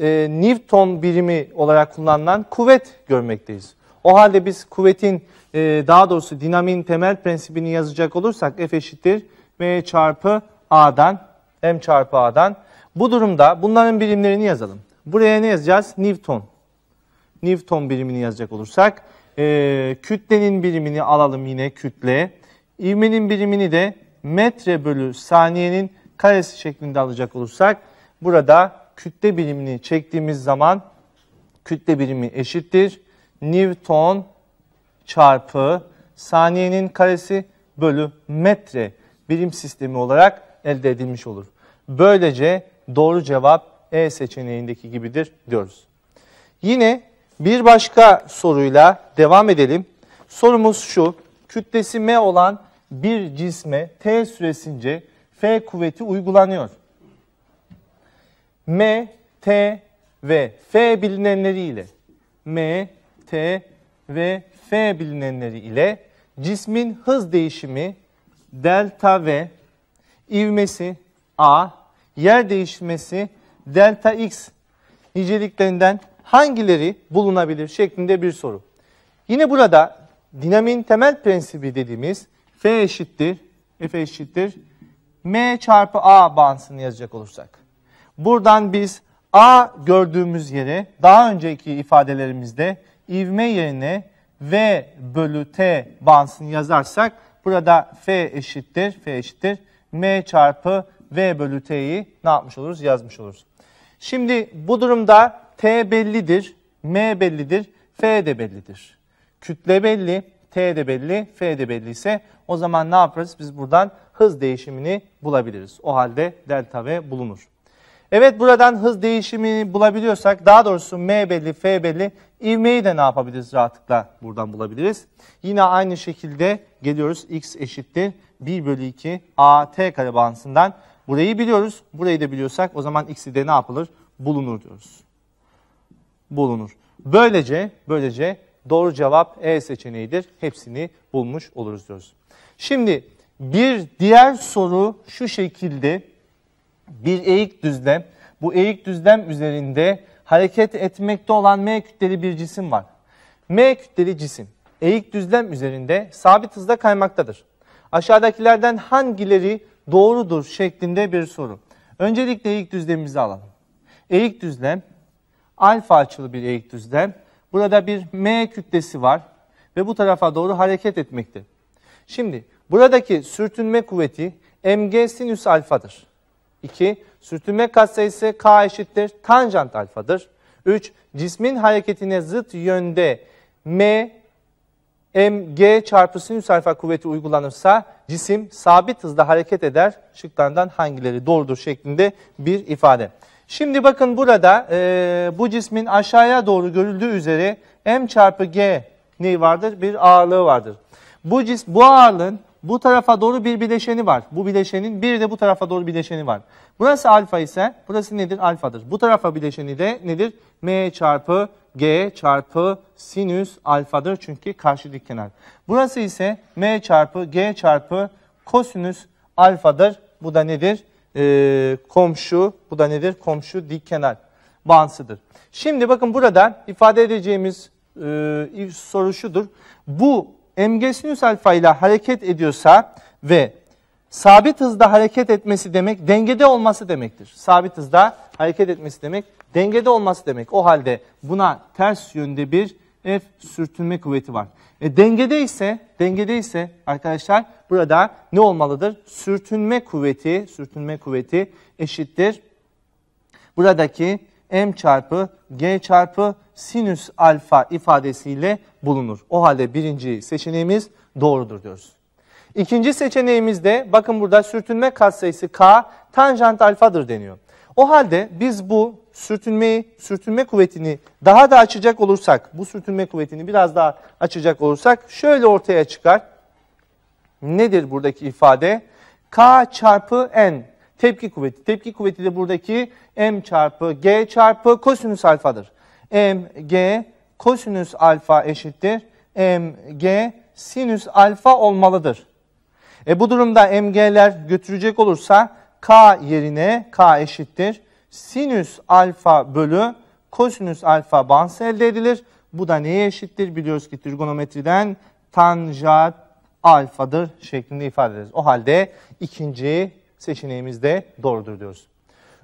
e, Newton birimi olarak kullanılan kuvvet görmekteyiz. O halde biz kuvvetin e, daha doğrusu dinamiğin temel prensibini yazacak olursak F eşittir M çarpı A'dan M çarpı A'dan. Bu durumda bunların birimlerini yazalım. Buraya ne yazacağız? Newton. Newton birimini yazacak olursak e, kütlenin birimini alalım yine kütle. İvmenin birimini de metre bölü saniyenin karesi şeklinde alacak olursak burada kütle birimini çektiğimiz zaman kütle birimi eşittir. Newton çarpı saniyenin karesi bölü metre birim sistemi olarak elde edilmiş olur. Böylece doğru cevap E seçeneğindeki gibidir diyoruz. Yine bir başka soruyla devam edelim. Sorumuz şu. Kütlesi M olan bir cisme T süresince F kuvveti uygulanıyor. M, T ve F bilinenleriyle M, T ve F bilinenleri ile cismin hız değişimi delta V, ivmesi A, yer değişmesi delta X niceliklerinden hangileri bulunabilir şeklinde bir soru. Yine burada dinamiğin temel prensibi dediğimiz F eşittir, F eşittir, M çarpı A bağıntısını yazacak olursak. Buradan biz A gördüğümüz yere daha önceki ifadelerimizde ivme yerine V bölü T bağıntısını yazarsak burada F eşittir, F eşittir. M çarpı V bölü T'yi ne yapmış oluruz? Yazmış oluruz. Şimdi bu durumda T bellidir, M bellidir, F de bellidir. Kütle belli, T de belli, F de belli ise o zaman ne yaparız? Biz buradan hız değişimini bulabiliriz. O halde delta V bulunur. Evet buradan hız değişimini bulabiliyorsak daha doğrusu M belli, F belli ivmeyi de ne yapabiliriz rahatlıkla buradan bulabiliriz. Yine aynı şekilde geliyoruz x eşittir 1 bölü 2 at kare bağıntısından. Burayı biliyoruz. Burayı da biliyorsak o zaman x'i de ne yapılır? Bulunur diyoruz. Bulunur. Böylece, böylece doğru cevap E seçeneğidir. Hepsini bulmuş oluruz diyoruz. Şimdi bir diğer soru şu şekilde bir eğik düzlem. Bu eğik düzlem üzerinde hareket etmekte olan M kütleli bir cisim var. M kütleli cisim eğik düzlem üzerinde sabit hızla kaymaktadır. Aşağıdakilerden hangileri doğrudur şeklinde bir soru. Öncelikle eğik düzlemimizi alalım. Eğik düzlem alfa açılı bir eğik düzlem. Burada bir M kütlesi var ve bu tarafa doğru hareket etmekte. Şimdi buradaki sürtünme kuvveti mg sinüs alfadır. 2. Sürtünme katsayısı K eşittir tanjant alfadır. 3. Cismin hareketine zıt yönde M mg çarpı sinüs alfa kuvveti uygulanırsa cisim sabit hızda hareket eder. Şıklardan hangileri doğrudur şeklinde bir ifade. Şimdi bakın burada e, bu cismin aşağıya doğru görüldüğü üzere m çarpı g ne vardır? Bir ağırlığı vardır. Bu cis bu ağırlığın bu tarafa doğru bir bileşeni var. Bu bileşenin bir de bu tarafa doğru bileşeni var. Burası alfa ise burası nedir? Alfadır. Bu tarafa bileşeni de nedir? M çarpı G çarpı sinüs alfadır çünkü karşı dik kenar. Burası ise M çarpı G çarpı kosinüs alfadır. Bu da nedir? Ee, komşu, bu da nedir? Komşu dik kenar bağıntısıdır. Şimdi bakın burada ifade edeceğimiz e, soru şudur. Bu emgesinüs alfa ile hareket ediyorsa ve sabit hızda hareket etmesi demek dengede olması demektir. Sabit hızda hareket etmesi demek dengede olması demek. O halde buna ters yönde bir F sürtünme kuvveti var. E, dengede ise dengede ise arkadaşlar burada ne olmalıdır? Sürtünme kuvveti, sürtünme kuvveti eşittir. Buradaki M çarpı G çarpı sinüs alfa ifadesiyle bulunur. O halde birinci seçeneğimiz doğrudur diyoruz. İkinci seçeneğimizde bakın burada sürtünme katsayısı k tanjant alfadır deniyor. O halde biz bu sürtünmeyi, sürtünme kuvvetini daha da açacak olursak, bu sürtünme kuvvetini biraz daha açacak olursak şöyle ortaya çıkar. Nedir buradaki ifade? K çarpı N tepki kuvveti. Tepki kuvveti de buradaki M çarpı G çarpı kosinüs alfadır mg kosinüs alfa eşittir mg sinüs alfa olmalıdır. E bu durumda mg'ler götürecek olursa k yerine k eşittir sinüs alfa bölü kosinüs alfa bansı elde edilir. Bu da neye eşittir? Biliyoruz ki trigonometriden tanjant alfadır şeklinde ifade ederiz. O halde ikinci seçeneğimiz de doğrudur diyoruz.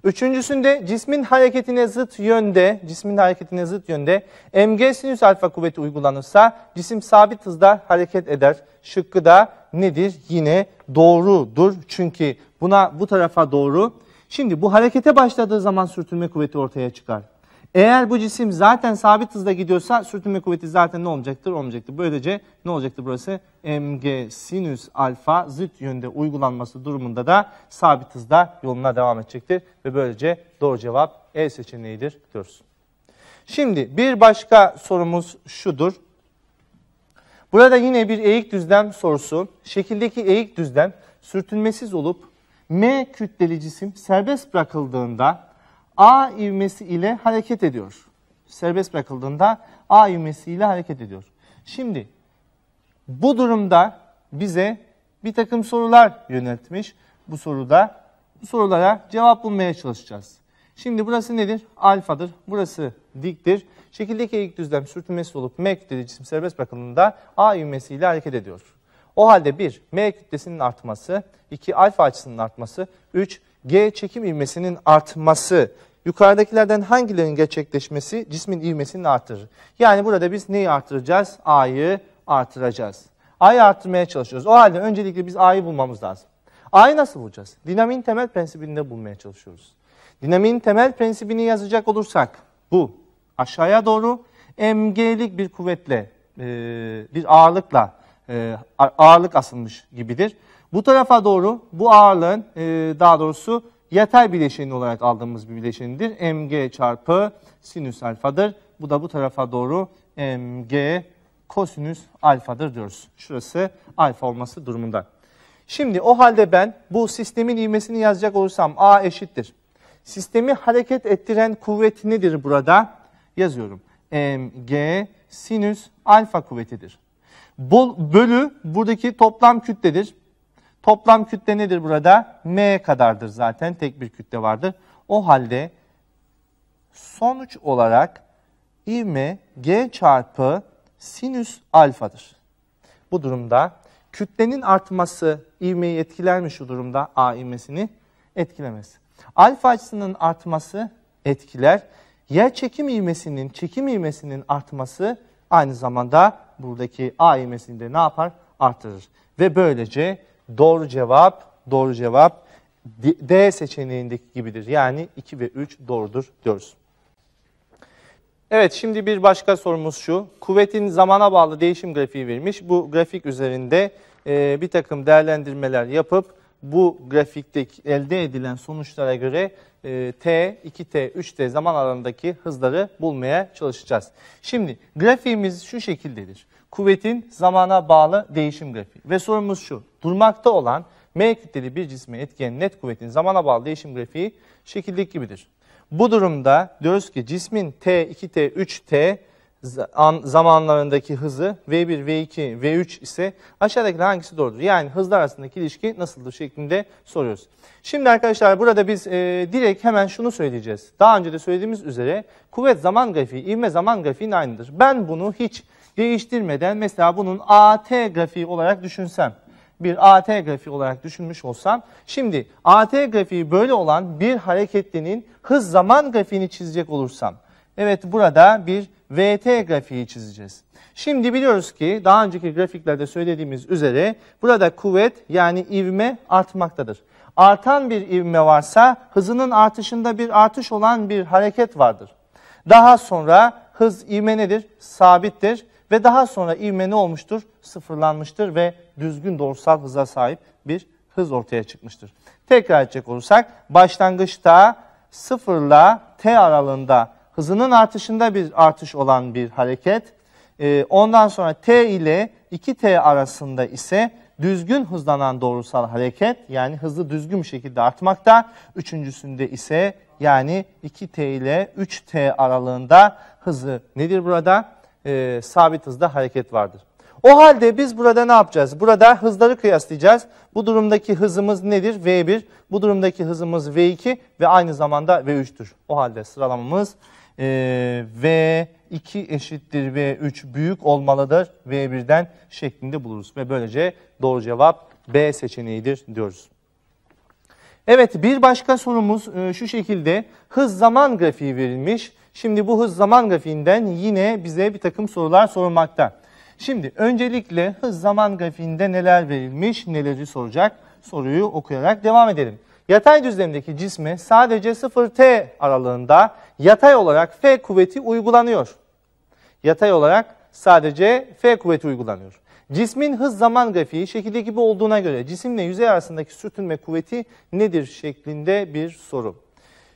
Üçüncüsünde cismin hareketine zıt yönde, cismin hareketine zıt yönde mg sinüs alfa kuvveti uygulanırsa cisim sabit hızda hareket eder. Şıkkı da nedir? Yine doğrudur. Çünkü buna bu tarafa doğru. Şimdi bu harekete başladığı zaman sürtünme kuvveti ortaya çıkar. Eğer bu cisim zaten sabit hızda gidiyorsa sürtünme kuvveti zaten ne olacaktır? Olmayacaktır. Böylece ne olacaktır burası? mg sinüs alfa zıt yönde uygulanması durumunda da sabit hızda yoluna devam edecektir. Ve böylece doğru cevap E seçeneğidir diyoruz. Şimdi bir başka sorumuz şudur. Burada yine bir eğik düzlem sorusu. Şekildeki eğik düzlem sürtünmesiz olup M kütleli cisim serbest bırakıldığında A ivmesi ile hareket ediyor. Serbest bırakıldığında A ivmesi ile hareket ediyor. Şimdi bu durumda bize bir takım sorular yöneltmiş. Bu soruda bu sorulara cevap bulmaya çalışacağız. Şimdi burası nedir? Alfadır. Burası diktir. Şekildeki eğik düzlem sürtünmesi olup M kütleli cisim serbest bırakıldığında A ivmesiyle hareket ediyor. O halde 1. M kütlesinin artması, 2. Alfa açısının artması, 3. G çekim ivmesinin artması yukarıdakilerden hangilerinin gerçekleşmesi cismin ivmesini artırır. Yani burada biz neyi artıracağız? A'yı artıracağız. A'yı artırmaya çalışıyoruz. O halde öncelikle biz A'yı bulmamız lazım. A'yı nasıl bulacağız? Dinamiğin temel prensibinde bulmaya çalışıyoruz. Dinamiğin temel prensibini yazacak olursak bu aşağıya doğru mglik bir kuvvetle e, bir ağırlıkla e, ağırlık asılmış gibidir. Bu tarafa doğru bu ağırlığın e, daha doğrusu yatay bileşeni olarak aldığımız bir bileşendir. Mg çarpı sinüs alfadır. Bu da bu tarafa doğru Mg kosinüs alfadır diyoruz. Şurası alfa olması durumunda. Şimdi o halde ben bu sistemin ivmesini yazacak olursam A eşittir. Sistemi hareket ettiren kuvvet nedir burada? Yazıyorum. Mg sinüs alfa kuvvetidir. Bol, bölü buradaki toplam kütledir. Toplam kütle nedir burada? M kadardır zaten. Tek bir kütle vardır. O halde sonuç olarak ivme G çarpı sinüs alfadır. Bu durumda kütlenin artması ivmeyi etkilermiş mi durumda? A ivmesini etkilemez. Alfa açısının artması etkiler. Yer çekim ivmesinin, çekim ivmesinin artması aynı zamanda buradaki A ivmesini de ne yapar? Artırır. Ve böylece Doğru cevap, doğru cevap D seçeneğindeki gibidir. Yani 2 ve 3 doğrudur diyoruz. Evet şimdi bir başka sorumuz şu. Kuvvetin zamana bağlı değişim grafiği verilmiş. Bu grafik üzerinde e, bir takım değerlendirmeler yapıp bu grafikte elde edilen sonuçlara göre e, T, 2T, 3T zaman alanındaki hızları bulmaya çalışacağız. Şimdi grafiğimiz şu şekildedir kuvvetin zamana bağlı değişim grafiği. Ve sorumuz şu. Durmakta olan M kütleli bir cisme etkileyen net kuvvetin zamana bağlı değişim grafiği şekillik gibidir. Bu durumda diyoruz ki cismin T, 2T, 3T zamanlarındaki hızı V1, V2, V3 ise aşağıdaki hangisi doğrudur? Yani hızlar arasındaki ilişki nasıldır şeklinde soruyoruz. Şimdi arkadaşlar burada biz e, direkt hemen şunu söyleyeceğiz. Daha önce de söylediğimiz üzere kuvvet zaman grafiği, ivme zaman grafiğinin aynıdır. Ben bunu hiç değiştirmeden mesela bunun AT grafiği olarak düşünsem bir AT grafiği olarak düşünmüş olsam şimdi AT grafiği böyle olan bir hareketlinin hız zaman grafiğini çizecek olursam evet burada bir VT grafiği çizeceğiz. Şimdi biliyoruz ki daha önceki grafiklerde söylediğimiz üzere burada kuvvet yani ivme artmaktadır. Artan bir ivme varsa hızının artışında bir artış olan bir hareket vardır. Daha sonra hız ivme nedir? Sabittir. Ve daha sonra ivme ne olmuştur? Sıfırlanmıştır ve düzgün doğrusal hıza sahip bir hız ortaya çıkmıştır. Tekrar edecek olursak başlangıçta sıfırla t aralığında hızının artışında bir artış olan bir hareket. E, ondan sonra t ile 2t arasında ise düzgün hızlanan doğrusal hareket yani hızı düzgün bir şekilde artmakta. Üçüncüsünde ise yani 2t ile 3t aralığında hızı nedir burada? e, sabit hızda hareket vardır. O halde biz burada ne yapacağız? Burada hızları kıyaslayacağız. Bu durumdaki hızımız nedir? V1. Bu durumdaki hızımız V2 ve aynı zamanda V3'tür. O halde sıralamamız e, V2 eşittir V3 büyük olmalıdır V1'den şeklinde buluruz. Ve böylece doğru cevap B seçeneğidir diyoruz. Evet bir başka sorumuz e, şu şekilde hız zaman grafiği verilmiş. Şimdi bu hız zaman grafiğinden yine bize bir takım sorular sormakta. Şimdi öncelikle hız zaman grafiğinde neler verilmiş neleri soracak soruyu okuyarak devam edelim. Yatay düzlemdeki cisme sadece 0t aralığında yatay olarak f kuvveti uygulanıyor. Yatay olarak sadece f kuvveti uygulanıyor. Cismin hız zaman grafiği şekilde gibi olduğuna göre cisimle yüzey arasındaki sürtünme kuvveti nedir şeklinde bir soru.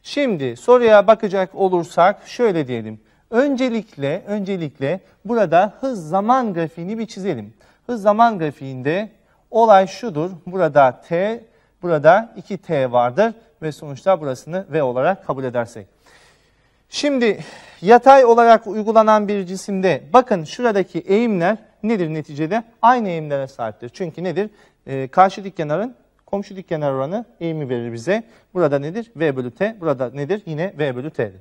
Şimdi soruya bakacak olursak şöyle diyelim. Öncelikle öncelikle burada hız zaman grafiğini bir çizelim. Hız zaman grafiğinde olay şudur. Burada t, burada 2t vardır ve sonuçta burasını v olarak kabul edersek. Şimdi yatay olarak uygulanan bir cisimde bakın şuradaki eğimler nedir neticede? Aynı eğimlere sahiptir. Çünkü nedir? E, karşı dikkenarın Komşu dik oranı eğimi verir bize. Burada nedir? V bölü T. Burada nedir? Yine V bölü T'dir.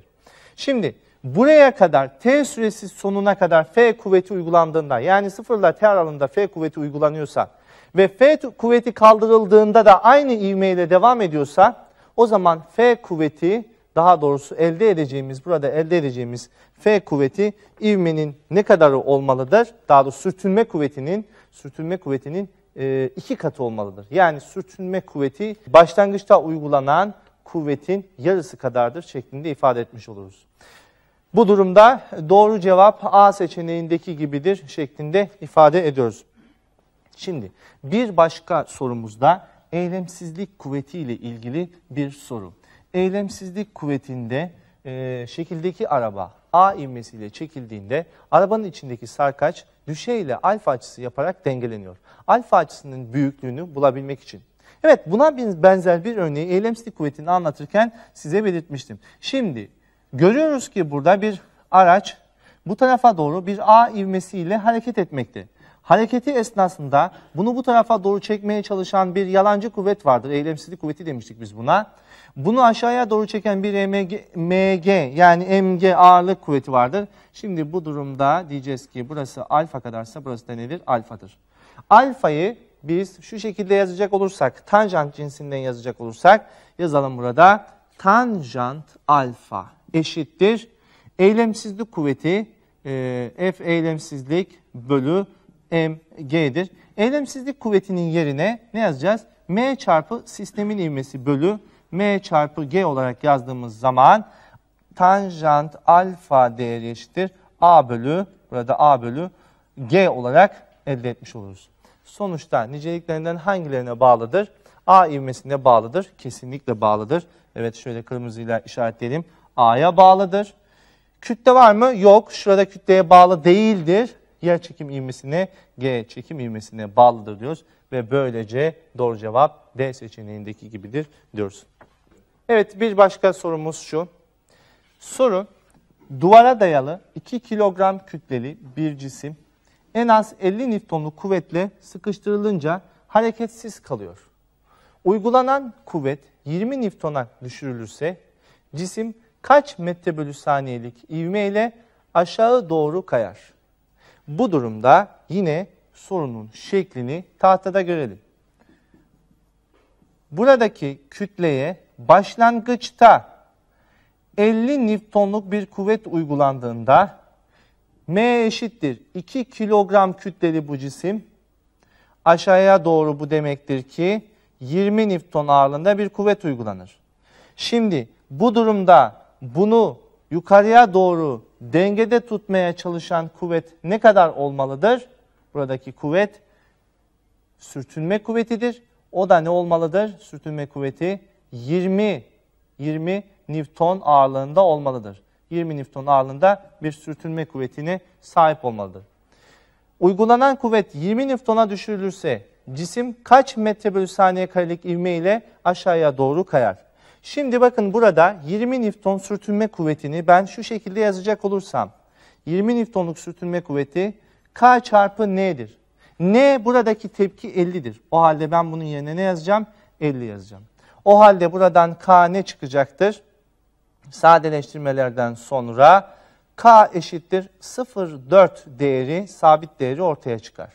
Şimdi buraya kadar T süresi sonuna kadar F kuvveti uygulandığında yani sıfırla T aralığında F kuvveti uygulanıyorsa ve F kuvveti kaldırıldığında da aynı ivmeyle devam ediyorsa o zaman F kuvveti daha doğrusu elde edeceğimiz burada elde edeceğimiz F kuvveti ivmenin ne kadarı olmalıdır? Daha doğrusu sürtünme kuvvetinin sürtünme kuvvetinin e, iki katı olmalıdır. Yani sürtünme kuvveti başlangıçta uygulanan kuvvetin yarısı kadardır şeklinde ifade etmiş oluruz. Bu durumda doğru cevap A seçeneğindeki gibidir şeklinde ifade ediyoruz. Şimdi bir başka sorumuzda eylemsizlik kuvveti ile ilgili bir soru. Eylemsizlik kuvvetinde e, şekildeki araba A ivmesiyle çekildiğinde arabanın içindeki sarkaç düşey ile alfa açısı yaparak dengeleniyor. Alfa açısının büyüklüğünü bulabilmek için. Evet buna benzer bir örneği eylemsizlik kuvvetini anlatırken size belirtmiştim. Şimdi görüyoruz ki burada bir araç bu tarafa doğru bir A ivmesiyle hareket etmekte. Hareketi esnasında bunu bu tarafa doğru çekmeye çalışan bir yalancı kuvvet vardır. Eylemsizlik kuvveti demiştik biz buna. Bunu aşağıya doğru çeken bir EMG, MG yani MG ağırlık kuvveti vardır. Şimdi bu durumda diyeceğiz ki burası alfa kadarsa burası da nedir? Alfadır. Alfayı biz şu şekilde yazacak olursak, tanjant cinsinden yazacak olursak yazalım burada. Tanjant alfa eşittir. Eylemsizlik kuvveti e, F eylemsizlik bölü MG'dir. Eylemsizlik kuvvetinin yerine ne yazacağız? M çarpı sistemin ivmesi bölü m çarpı g olarak yazdığımız zaman tanjant alfa değeri eşittir. a bölü, burada a bölü g olarak elde etmiş oluruz. Sonuçta niceliklerinden hangilerine bağlıdır? A ivmesine bağlıdır. Kesinlikle bağlıdır. Evet şöyle kırmızıyla işaretleyelim. A'ya bağlıdır. Kütle var mı? Yok. Şurada kütleye bağlı değildir. Yer çekim ivmesine, G çekim ivmesine bağlıdır diyoruz ve böylece doğru cevap D seçeneğindeki gibidir diyoruz. Evet bir başka sorumuz şu. Soru duvara dayalı 2 kilogram kütleli bir cisim en az 50 newtonlu kuvvetle sıkıştırılınca hareketsiz kalıyor. Uygulanan kuvvet 20 newtona düşürülürse cisim kaç metre bölü saniyelik ivmeyle aşağı doğru kayar. Bu durumda yine sorunun şeklini tahtada görelim. Buradaki kütleye başlangıçta 50 Newton'luk bir kuvvet uygulandığında M eşittir 2 kilogram kütleli bu cisim. Aşağıya doğru bu demektir ki 20 Newton ağırlığında bir kuvvet uygulanır. Şimdi bu durumda bunu yukarıya doğru dengede tutmaya çalışan kuvvet ne kadar olmalıdır? Buradaki kuvvet sürtünme kuvvetidir. O da ne olmalıdır? Sürtünme kuvveti 20 20 Newton ağırlığında olmalıdır. 20 Newton ağırlığında bir sürtünme kuvvetine sahip olmalıdır. Uygulanan kuvvet 20 Newton'a düşürülürse cisim kaç metre bölü saniye karelik ivme ile aşağıya doğru kayar? Şimdi bakın burada 20 Newton sürtünme kuvvetini ben şu şekilde yazacak olursam 20 Newton'luk sürtünme kuvveti K çarpı N'dir. N buradaki tepki 50'dir. O halde ben bunun yerine ne yazacağım? 50 yazacağım. O halde buradan K ne çıkacaktır? Sadeleştirmelerden sonra K eşittir 0,4 değeri, sabit değeri ortaya çıkar.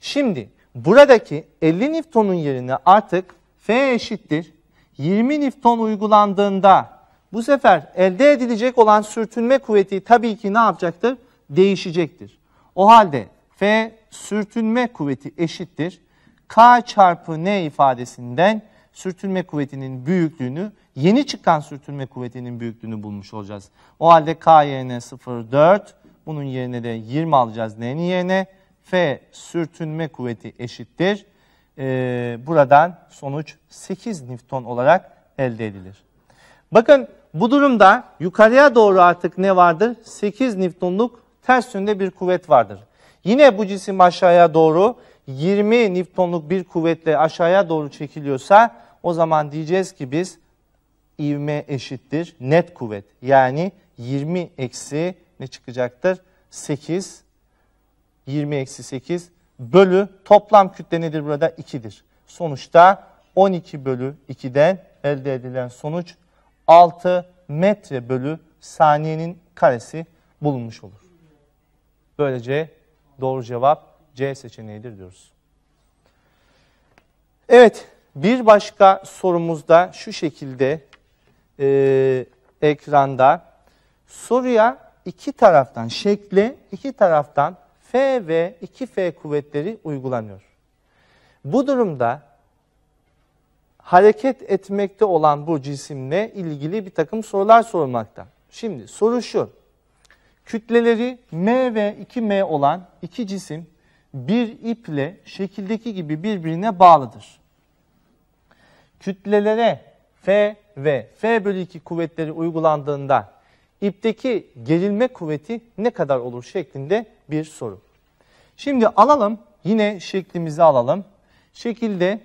Şimdi buradaki 50 Newton'un yerine artık F eşittir 20 Newton uygulandığında bu sefer elde edilecek olan sürtünme kuvveti tabii ki ne yapacaktır? Değişecektir. O halde F sürtünme kuvveti eşittir. K çarpı N ifadesinden sürtünme kuvvetinin büyüklüğünü, yeni çıkan sürtünme kuvvetinin büyüklüğünü bulmuş olacağız. O halde K yerine 0,4, bunun yerine de 20 alacağız N'nin yerine. F sürtünme kuvveti eşittir. Ee, buradan sonuç 8 Newton olarak elde edilir. Bakın bu durumda yukarıya doğru artık ne vardır? 8 Newton'luk ters yönde bir kuvvet vardır. Yine bu cisim aşağıya doğru 20 Newton'luk bir kuvvetle aşağıya doğru çekiliyorsa o zaman diyeceğiz ki biz ivme eşittir net kuvvet. Yani 20 eksi ne çıkacaktır? 8 20 eksi 8 bölü toplam kütle nedir burada? 2'dir. Sonuçta 12 bölü 2'den elde edilen sonuç 6 metre bölü saniyenin karesi bulunmuş olur. Böylece doğru cevap C seçeneğidir diyoruz. Evet, bir başka sorumuzda şu şekilde e, ekranda soruya iki taraftan, şekle iki taraftan F ve 2F kuvvetleri uygulanıyor. Bu durumda hareket etmekte olan bu cisimle ilgili bir takım sorular sorulmakta. Şimdi soru şu. Kütleleri M ve 2M olan iki cisim bir iple şekildeki gibi birbirine bağlıdır. Kütlelere F ve F bölü 2 kuvvetleri uygulandığında ipteki gerilme kuvveti ne kadar olur şeklinde bir soru. Şimdi alalım yine şeklimizi alalım. Şekilde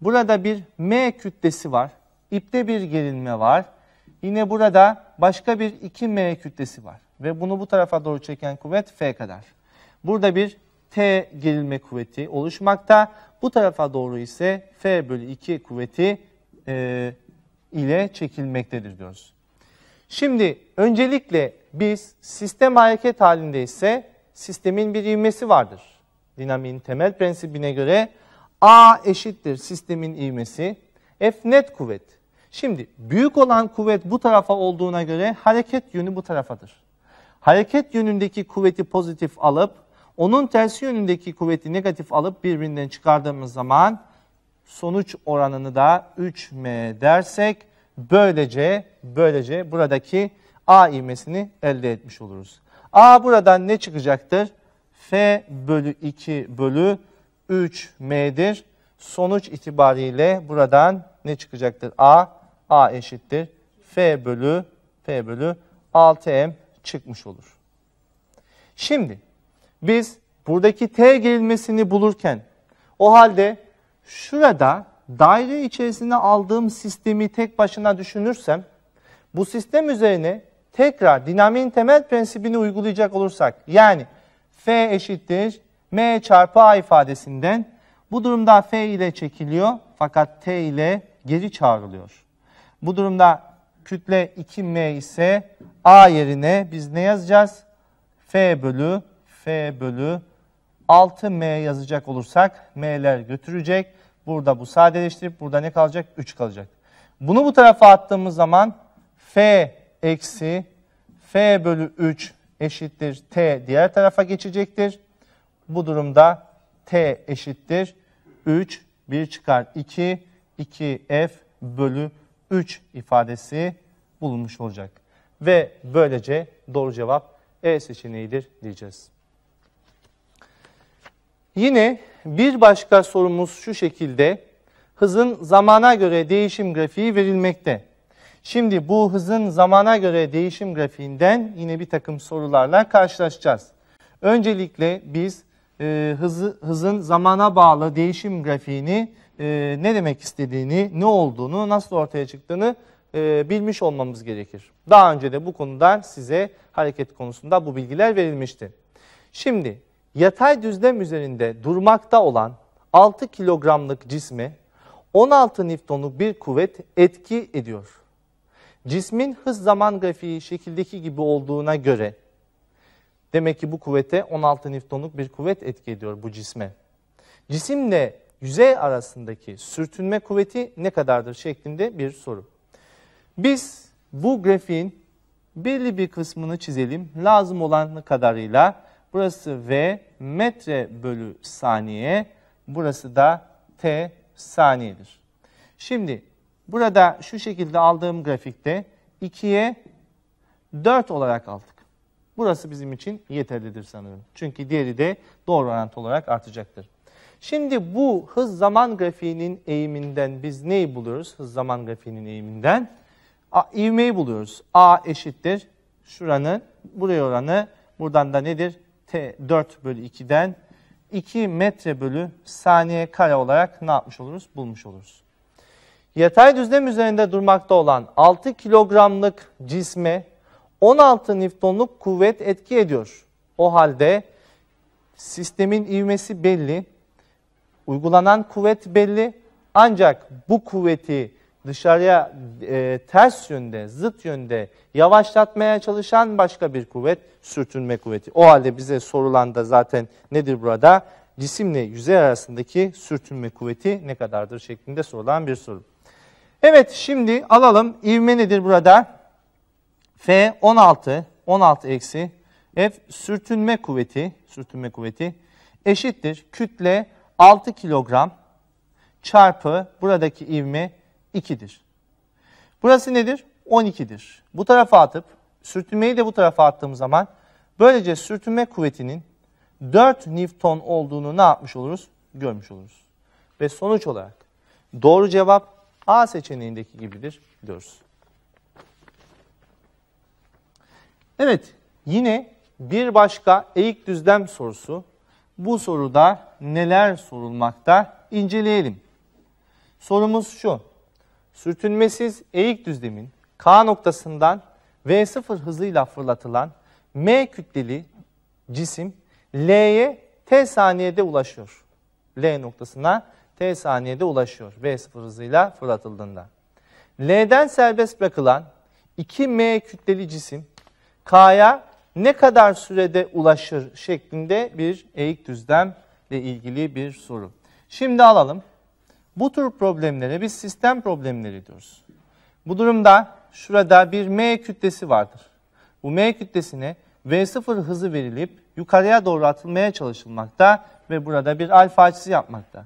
burada bir M kütlesi var. İpte bir gerilme var. Yine burada başka bir 2M kütlesi var ve bunu bu tarafa doğru çeken kuvvet F kadar. Burada bir T gerilme kuvveti oluşmakta. Bu tarafa doğru ise F bölü 2 kuvveti e, ile çekilmektedir diyoruz. Şimdi öncelikle biz sistem hareket halinde ise sistemin bir ivmesi vardır. Dinamiğin temel prensibine göre A eşittir sistemin ivmesi. F net kuvvet. Şimdi büyük olan kuvvet bu tarafa olduğuna göre hareket yönü bu tarafadır hareket yönündeki kuvveti pozitif alıp onun tersi yönündeki kuvveti negatif alıp birbirinden çıkardığımız zaman sonuç oranını da 3m dersek böylece böylece buradaki a ivmesini elde etmiş oluruz. a buradan ne çıkacaktır? f bölü 2 bölü 3m'dir. Sonuç itibariyle buradan ne çıkacaktır? a a eşittir f bölü f bölü 6m çıkmış olur. Şimdi biz buradaki T gerilmesini bulurken o halde şurada daire içerisine aldığım sistemi tek başına düşünürsem bu sistem üzerine tekrar dinamiğin temel prensibini uygulayacak olursak yani F eşittir M çarpı A ifadesinden bu durumda F ile çekiliyor fakat T ile geri çağrılıyor. Bu durumda kütle 2M ise A yerine biz ne yazacağız? F bölü F bölü 6M yazacak olursak M'ler götürecek. Burada bu sadeleştirip burada ne kalacak? 3 kalacak. Bunu bu tarafa attığımız zaman F eksi F bölü 3 eşittir T diğer tarafa geçecektir. Bu durumda T eşittir 3, 1 çıkar 2, 2F bölü 3 ifadesi bulunmuş olacak. Ve böylece doğru cevap E seçeneğidir diyeceğiz. Yine bir başka sorumuz şu şekilde. Hızın zamana göre değişim grafiği verilmekte. Şimdi bu hızın zamana göre değişim grafiğinden yine bir takım sorularla karşılaşacağız. Öncelikle biz e, hızı, hızın zamana bağlı değişim grafiğini e, ne demek istediğini, ne olduğunu, nasıl ortaya çıktığını e, bilmiş olmamız gerekir. Daha önce de bu konudan size hareket konusunda bu bilgiler verilmişti. Şimdi yatay düzlem üzerinde durmakta olan 6 kilogramlık cisme 16 Newton'luk bir kuvvet etki ediyor. Cismin hız zaman grafiği şekildeki gibi olduğuna göre demek ki bu kuvvete 16 Newton'luk bir kuvvet etki ediyor bu cisme. Cisimle yüzey arasındaki sürtünme kuvveti ne kadardır şeklinde bir soru. Biz bu grafiğin belli bir kısmını çizelim. Lazım olan kadarıyla burası V metre bölü saniye, burası da T saniyedir. Şimdi burada şu şekilde aldığım grafikte 2'ye 4 olarak aldık. Burası bizim için yeterlidir sanırım. Çünkü diğeri de doğru orantı olarak artacaktır. Şimdi bu hız zaman grafiğinin eğiminden biz neyi buluyoruz? Hız zaman grafiğinin eğiminden ivmeyi buluyoruz. A eşittir şuranın buraya oranı buradan da nedir? T 4 bölü 2'den 2 metre bölü saniye kare olarak ne yapmış oluruz? Bulmuş oluruz. Yatay düzlem üzerinde durmakta olan 6 kilogramlık cisme 16 newtonluk kuvvet etki ediyor. O halde sistemin ivmesi belli, uygulanan kuvvet belli ancak bu kuvveti dışarıya e, ters yönde, zıt yönde yavaşlatmaya çalışan başka bir kuvvet sürtünme kuvveti. O halde bize sorulan da zaten nedir burada? Cisimle yüzey arasındaki sürtünme kuvveti ne kadardır şeklinde sorulan bir soru. Evet şimdi alalım ivme nedir burada? F 16, 16 eksi F sürtünme kuvveti, sürtünme kuvveti eşittir kütle 6 kilogram çarpı buradaki ivme 2'dir. Burası nedir? 12'dir. Bu tarafa atıp sürtünmeyi de bu tarafa attığım zaman böylece sürtünme kuvvetinin 4 Newton olduğunu ne yapmış oluruz? Görmüş oluruz. Ve sonuç olarak doğru cevap A seçeneğindeki gibidir diyoruz. Evet yine bir başka eğik düzlem sorusu. Bu soruda neler sorulmakta inceleyelim. Sorumuz şu sürtünmesiz eğik düzlemin K noktasından V0 hızıyla fırlatılan M kütleli cisim L'ye T saniyede ulaşıyor. L noktasına T saniyede ulaşıyor V0 hızıyla fırlatıldığında. L'den serbest bırakılan 2M kütleli cisim K'ya ne kadar sürede ulaşır şeklinde bir eğik düzlemle ilgili bir soru. Şimdi alalım. Bu tür problemlere biz sistem problemleri diyoruz. Bu durumda şurada bir M kütlesi vardır. Bu M kütlesine V0 hızı verilip yukarıya doğru atılmaya çalışılmakta ve burada bir alfa açısı yapmakta.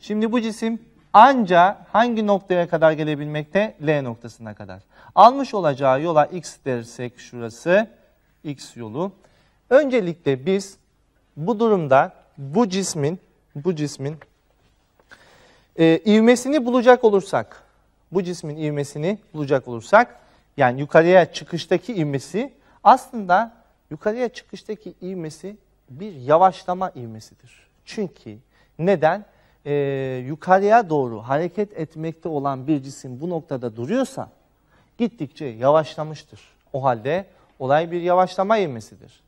Şimdi bu cisim anca hangi noktaya kadar gelebilmekte? L noktasına kadar. Almış olacağı yola x dersek şurası x yolu. Öncelikle biz bu durumda bu cismin bu cismin e, ivmesini bulacak olursak, bu cismin ivmesini bulacak olursak, yani yukarıya çıkıştaki ivmesi aslında yukarıya çıkıştaki ivmesi bir yavaşlama ivmesidir. Çünkü neden? Ee, yukarıya doğru hareket etmekte olan bir cisim bu noktada duruyorsa gittikçe yavaşlamıştır. O halde olay bir yavaşlama ivmesidir.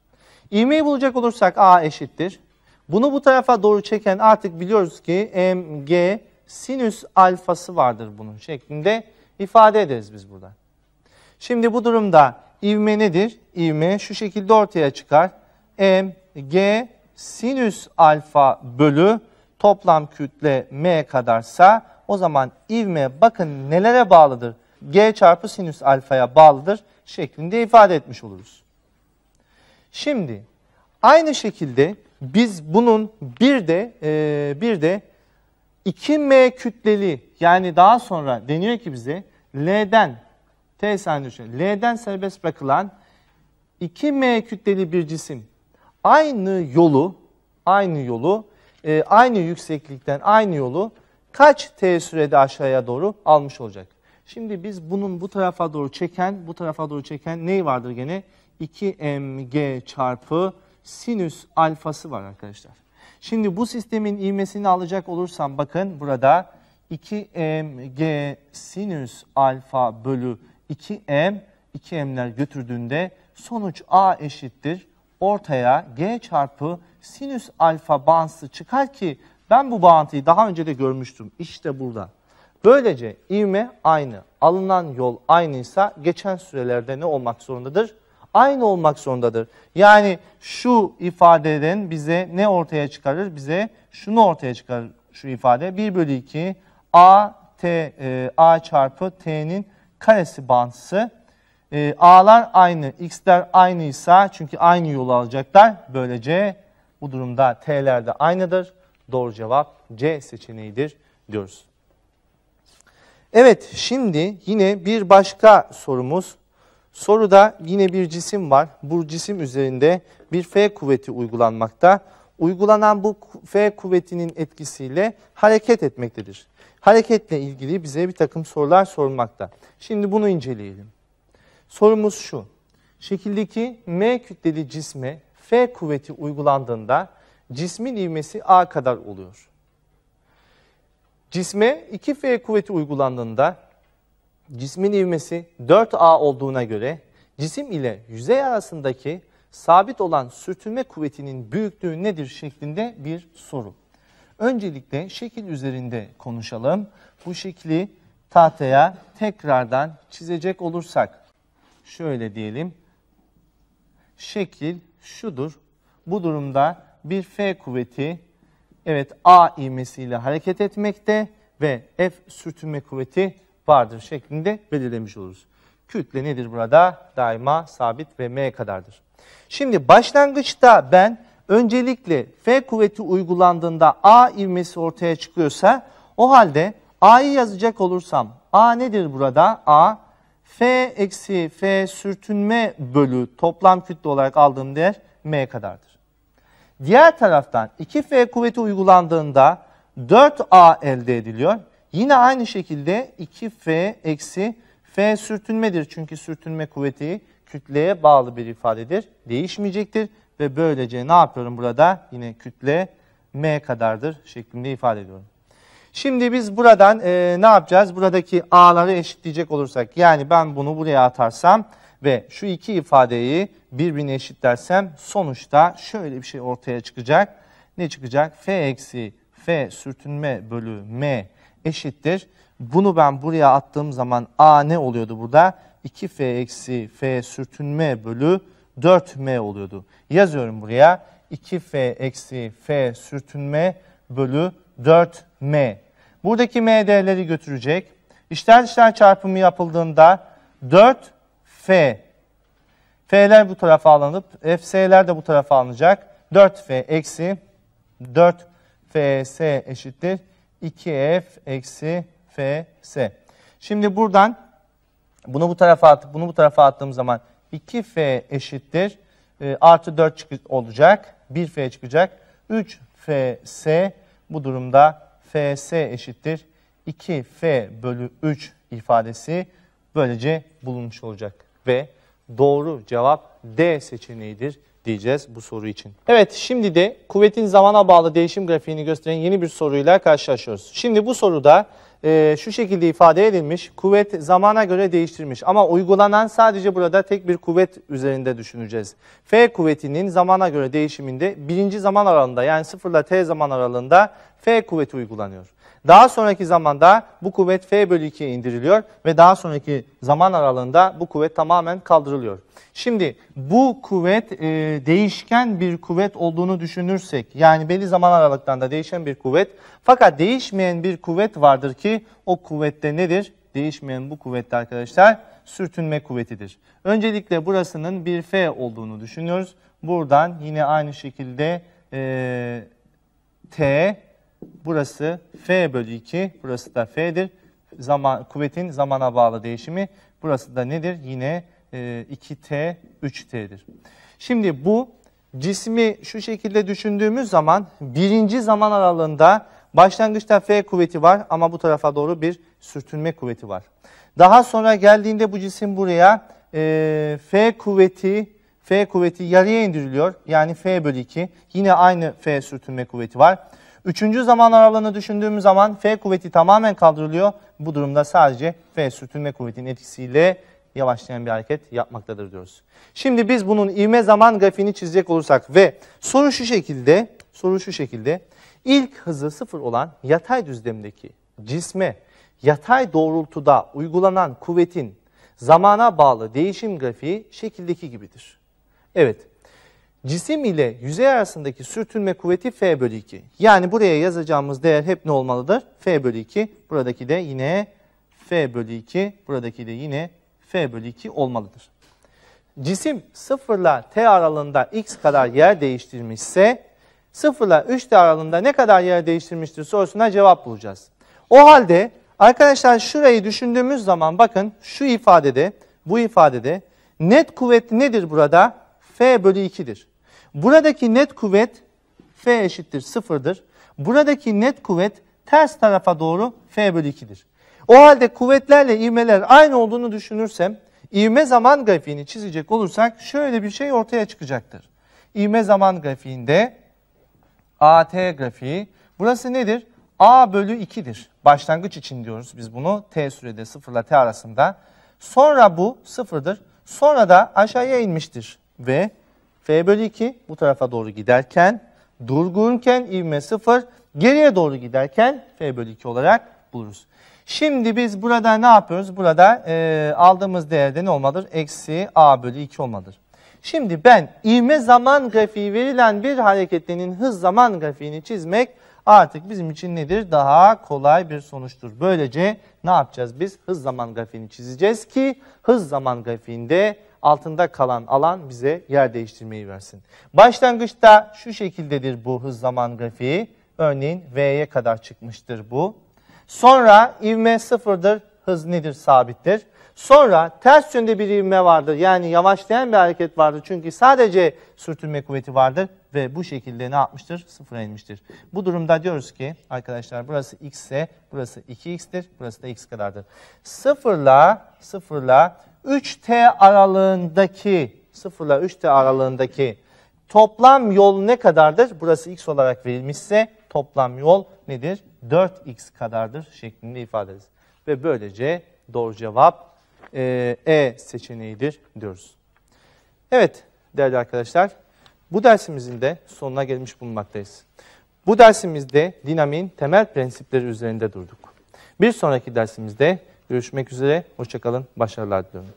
İvmeyi bulacak olursak A eşittir. Bunu bu tarafa doğru çeken artık biliyoruz ki MG sinüs alfası vardır bunun şeklinde ifade ederiz biz burada. Şimdi bu durumda ivme nedir? İvme şu şekilde ortaya çıkar. M, G, sinüs alfa bölü toplam kütle M kadarsa o zaman ivme bakın nelere bağlıdır? G çarpı sinüs alfaya bağlıdır şeklinde ifade etmiş oluruz. Şimdi aynı şekilde biz bunun bir de e, bir de 2M kütleli yani daha sonra deniyor ki bize L'den T saniye L'den serbest bırakılan 2M kütleli bir cisim aynı yolu aynı yolu e, aynı yükseklikten aynı yolu kaç T sürede aşağıya doğru almış olacak. Şimdi biz bunun bu tarafa doğru çeken bu tarafa doğru çeken neyi vardır gene? 2mg çarpı sinüs alfası var arkadaşlar. Şimdi bu sistemin ivmesini alacak olursam bakın burada 2mg sinüs alfa bölü 2m 2m'ler götürdüğünde sonuç a eşittir. Ortaya g çarpı sinüs alfa bağıntısı çıkar ki ben bu bağıntıyı daha önce de görmüştüm. işte burada. Böylece ivme aynı, alınan yol aynıysa geçen sürelerde ne olmak zorundadır? aynı olmak zorundadır. Yani şu ifadeden bize ne ortaya çıkarır? Bize şunu ortaya çıkarır şu ifade. 1 bölü 2 a, t, e, a çarpı t'nin karesi bantısı. E, a'lar aynı, x'ler aynıysa çünkü aynı yolu alacaklar. Böylece bu durumda t'ler de aynıdır. Doğru cevap C seçeneğidir diyoruz. Evet şimdi yine bir başka sorumuz Soruda yine bir cisim var. Bu cisim üzerinde bir F kuvveti uygulanmakta. Uygulanan bu F kuvvetinin etkisiyle hareket etmektedir. Hareketle ilgili bize bir takım sorular sorulmakta. Şimdi bunu inceleyelim. Sorumuz şu. Şekildeki M kütleli cisme F kuvveti uygulandığında cismin ivmesi A kadar oluyor. Cisme 2F kuvveti uygulandığında cismin ivmesi 4A olduğuna göre cisim ile yüzey arasındaki sabit olan sürtünme kuvvetinin büyüklüğü nedir şeklinde bir soru. Öncelikle şekil üzerinde konuşalım. Bu şekli tahtaya tekrardan çizecek olursak şöyle diyelim. Şekil şudur. Bu durumda bir F kuvveti evet A ivmesiyle hareket etmekte ve F sürtünme kuvveti vardır şeklinde belirlemiş oluruz. Kütle nedir burada? Daima sabit ve m kadardır. Şimdi başlangıçta ben öncelikle F kuvveti uygulandığında A ivmesi ortaya çıkıyorsa o halde A'yı yazacak olursam A nedir burada? A F eksi F sürtünme bölü toplam kütle olarak aldığım değer M kadardır. Diğer taraftan 2F kuvveti uygulandığında 4A elde ediliyor. Yine aynı şekilde 2F eksi F sürtünmedir. Çünkü sürtünme kuvveti kütleye bağlı bir ifadedir. Değişmeyecektir ve böylece ne yapıyorum burada? Yine kütle M kadardır şeklinde ifade ediyorum. Şimdi biz buradan e, ne yapacağız? Buradaki A'ları eşitleyecek olursak yani ben bunu buraya atarsam ve şu iki ifadeyi birbirine eşitlersem sonuçta şöyle bir şey ortaya çıkacak. Ne çıkacak? F eksi F sürtünme bölü M eşittir. Bunu ben buraya attığım zaman A ne oluyordu burada? 2F eksi F sürtünme bölü 4M oluyordu. Yazıyorum buraya 2F eksi F sürtünme bölü 4M. Buradaki M değerleri götürecek. İşler işler çarpımı yapıldığında 4F F'ler bu tarafa alınıp FS'ler de bu tarafa alınacak. 4F eksi 4FS eşittir 2f eksi fs. Şimdi buradan bunu bu tarafa atıp bunu bu tarafa attığım zaman 2f eşittir. E, artı 4 çık olacak. 1f çıkacak. 3fs bu durumda fs eşittir. 2f bölü 3 ifadesi böylece bulunmuş olacak. Ve doğru cevap D seçeneğidir diyeceğiz bu soru için. Evet şimdi de kuvvetin zamana bağlı değişim grafiğini gösteren yeni bir soruyla karşılaşıyoruz. Şimdi bu soruda e, şu şekilde ifade edilmiş. Kuvvet zamana göre değiştirmiş ama uygulanan sadece burada tek bir kuvvet üzerinde düşüneceğiz. F kuvvetinin zamana göre değişiminde birinci zaman aralığında yani sıfırla T zaman aralığında F kuvveti uygulanıyor. Daha sonraki zamanda bu kuvvet F bölü 2'ye indiriliyor ve daha sonraki zaman aralığında bu kuvvet tamamen kaldırılıyor. Şimdi bu kuvvet e, değişken bir kuvvet olduğunu düşünürsek yani belli zaman aralıklarında değişen bir kuvvet fakat değişmeyen bir kuvvet vardır ki o kuvvette nedir? Değişmeyen bu kuvvette arkadaşlar sürtünme kuvvetidir. Öncelikle burasının bir F olduğunu düşünüyoruz. Buradan yine aynı şekilde e, T Burası F bölü 2. Burası da F'dir. Zaman, kuvvetin zamana bağlı değişimi. Burası da nedir? Yine e, 2T, 3T'dir. Şimdi bu cismi şu şekilde düşündüğümüz zaman birinci zaman aralığında başlangıçta F kuvveti var ama bu tarafa doğru bir sürtünme kuvveti var. Daha sonra geldiğinde bu cisim buraya e, F kuvveti F kuvveti yarıya indiriliyor. Yani F bölü 2. Yine aynı F sürtünme kuvveti var. Üçüncü zaman aralığını düşündüğümüz zaman F kuvveti tamamen kaldırılıyor. Bu durumda sadece F sürtünme kuvvetinin etkisiyle yavaşlayan bir hareket yapmaktadır diyoruz. Şimdi biz bunun ivme zaman grafiğini çizecek olursak ve soru şu şekilde, soru şu şekilde. İlk hızı sıfır olan yatay düzlemdeki cisme yatay doğrultuda uygulanan kuvvetin zamana bağlı değişim grafiği şekildeki gibidir. Evet, cisim ile yüzey arasındaki sürtünme kuvveti F bölü 2. Yani buraya yazacağımız değer hep ne olmalıdır? F bölü 2. Buradaki de yine F bölü 2. Buradaki de yine F bölü 2 olmalıdır. Cisim 0 ile T aralığında X kadar yer değiştirmişse 0 ile 3 de aralığında ne kadar yer değiştirmiştir sorusuna cevap bulacağız. O halde arkadaşlar şurayı düşündüğümüz zaman bakın şu ifadede, bu ifadede net kuvvet nedir burada? F bölü 2'dir. Buradaki net kuvvet F eşittir sıfırdır. Buradaki net kuvvet ters tarafa doğru F bölü 2'dir. O halde kuvvetlerle ivmeler aynı olduğunu düşünürsem ivme zaman grafiğini çizecek olursak şöyle bir şey ortaya çıkacaktır. İvme zaman grafiğinde AT grafiği burası nedir? A bölü 2'dir. Başlangıç için diyoruz biz bunu T sürede sıfırla T arasında. Sonra bu sıfırdır. Sonra da aşağıya inmiştir ve F bölü 2 bu tarafa doğru giderken durgunken ivme 0 geriye doğru giderken F bölü 2 olarak buluruz. Şimdi biz burada ne yapıyoruz? Burada e, aldığımız değerde ne olmalıdır? Eksi A bölü 2 olmalıdır. Şimdi ben ivme zaman grafiği verilen bir hareketlerin hız zaman grafiğini çizmek artık bizim için nedir? Daha kolay bir sonuçtur. Böylece ne yapacağız biz? Hız zaman grafiğini çizeceğiz ki hız zaman grafiğinde altında kalan alan bize yer değiştirmeyi versin. Başlangıçta şu şekildedir bu hız zaman grafiği. Örneğin V'ye kadar çıkmıştır bu. Sonra ivme sıfırdır, hız nedir sabittir. Sonra ters yönde bir ivme vardır. Yani yavaşlayan bir hareket vardır. Çünkü sadece sürtünme kuvveti vardır ve bu şekilde ne yapmıştır? Sıfıra inmiştir. Bu durumda diyoruz ki arkadaşlar burası x ise burası 2x'tir, burası da x kadardır. Sıfırla, sıfırla 3T aralığındaki sıfırla 3T aralığındaki toplam yol ne kadardır? Burası x olarak verilmişse toplam yol nedir? 4x kadardır şeklinde ifade ederiz. Ve böylece doğru cevap e, e seçeneğidir diyoruz. Evet değerli arkadaşlar bu dersimizin de sonuna gelmiş bulunmaktayız. Bu dersimizde dinamiğin temel prensipleri üzerinde durduk. Bir sonraki dersimizde Görüşmek üzere. Hoşçakalın. Başarılar diliyorum.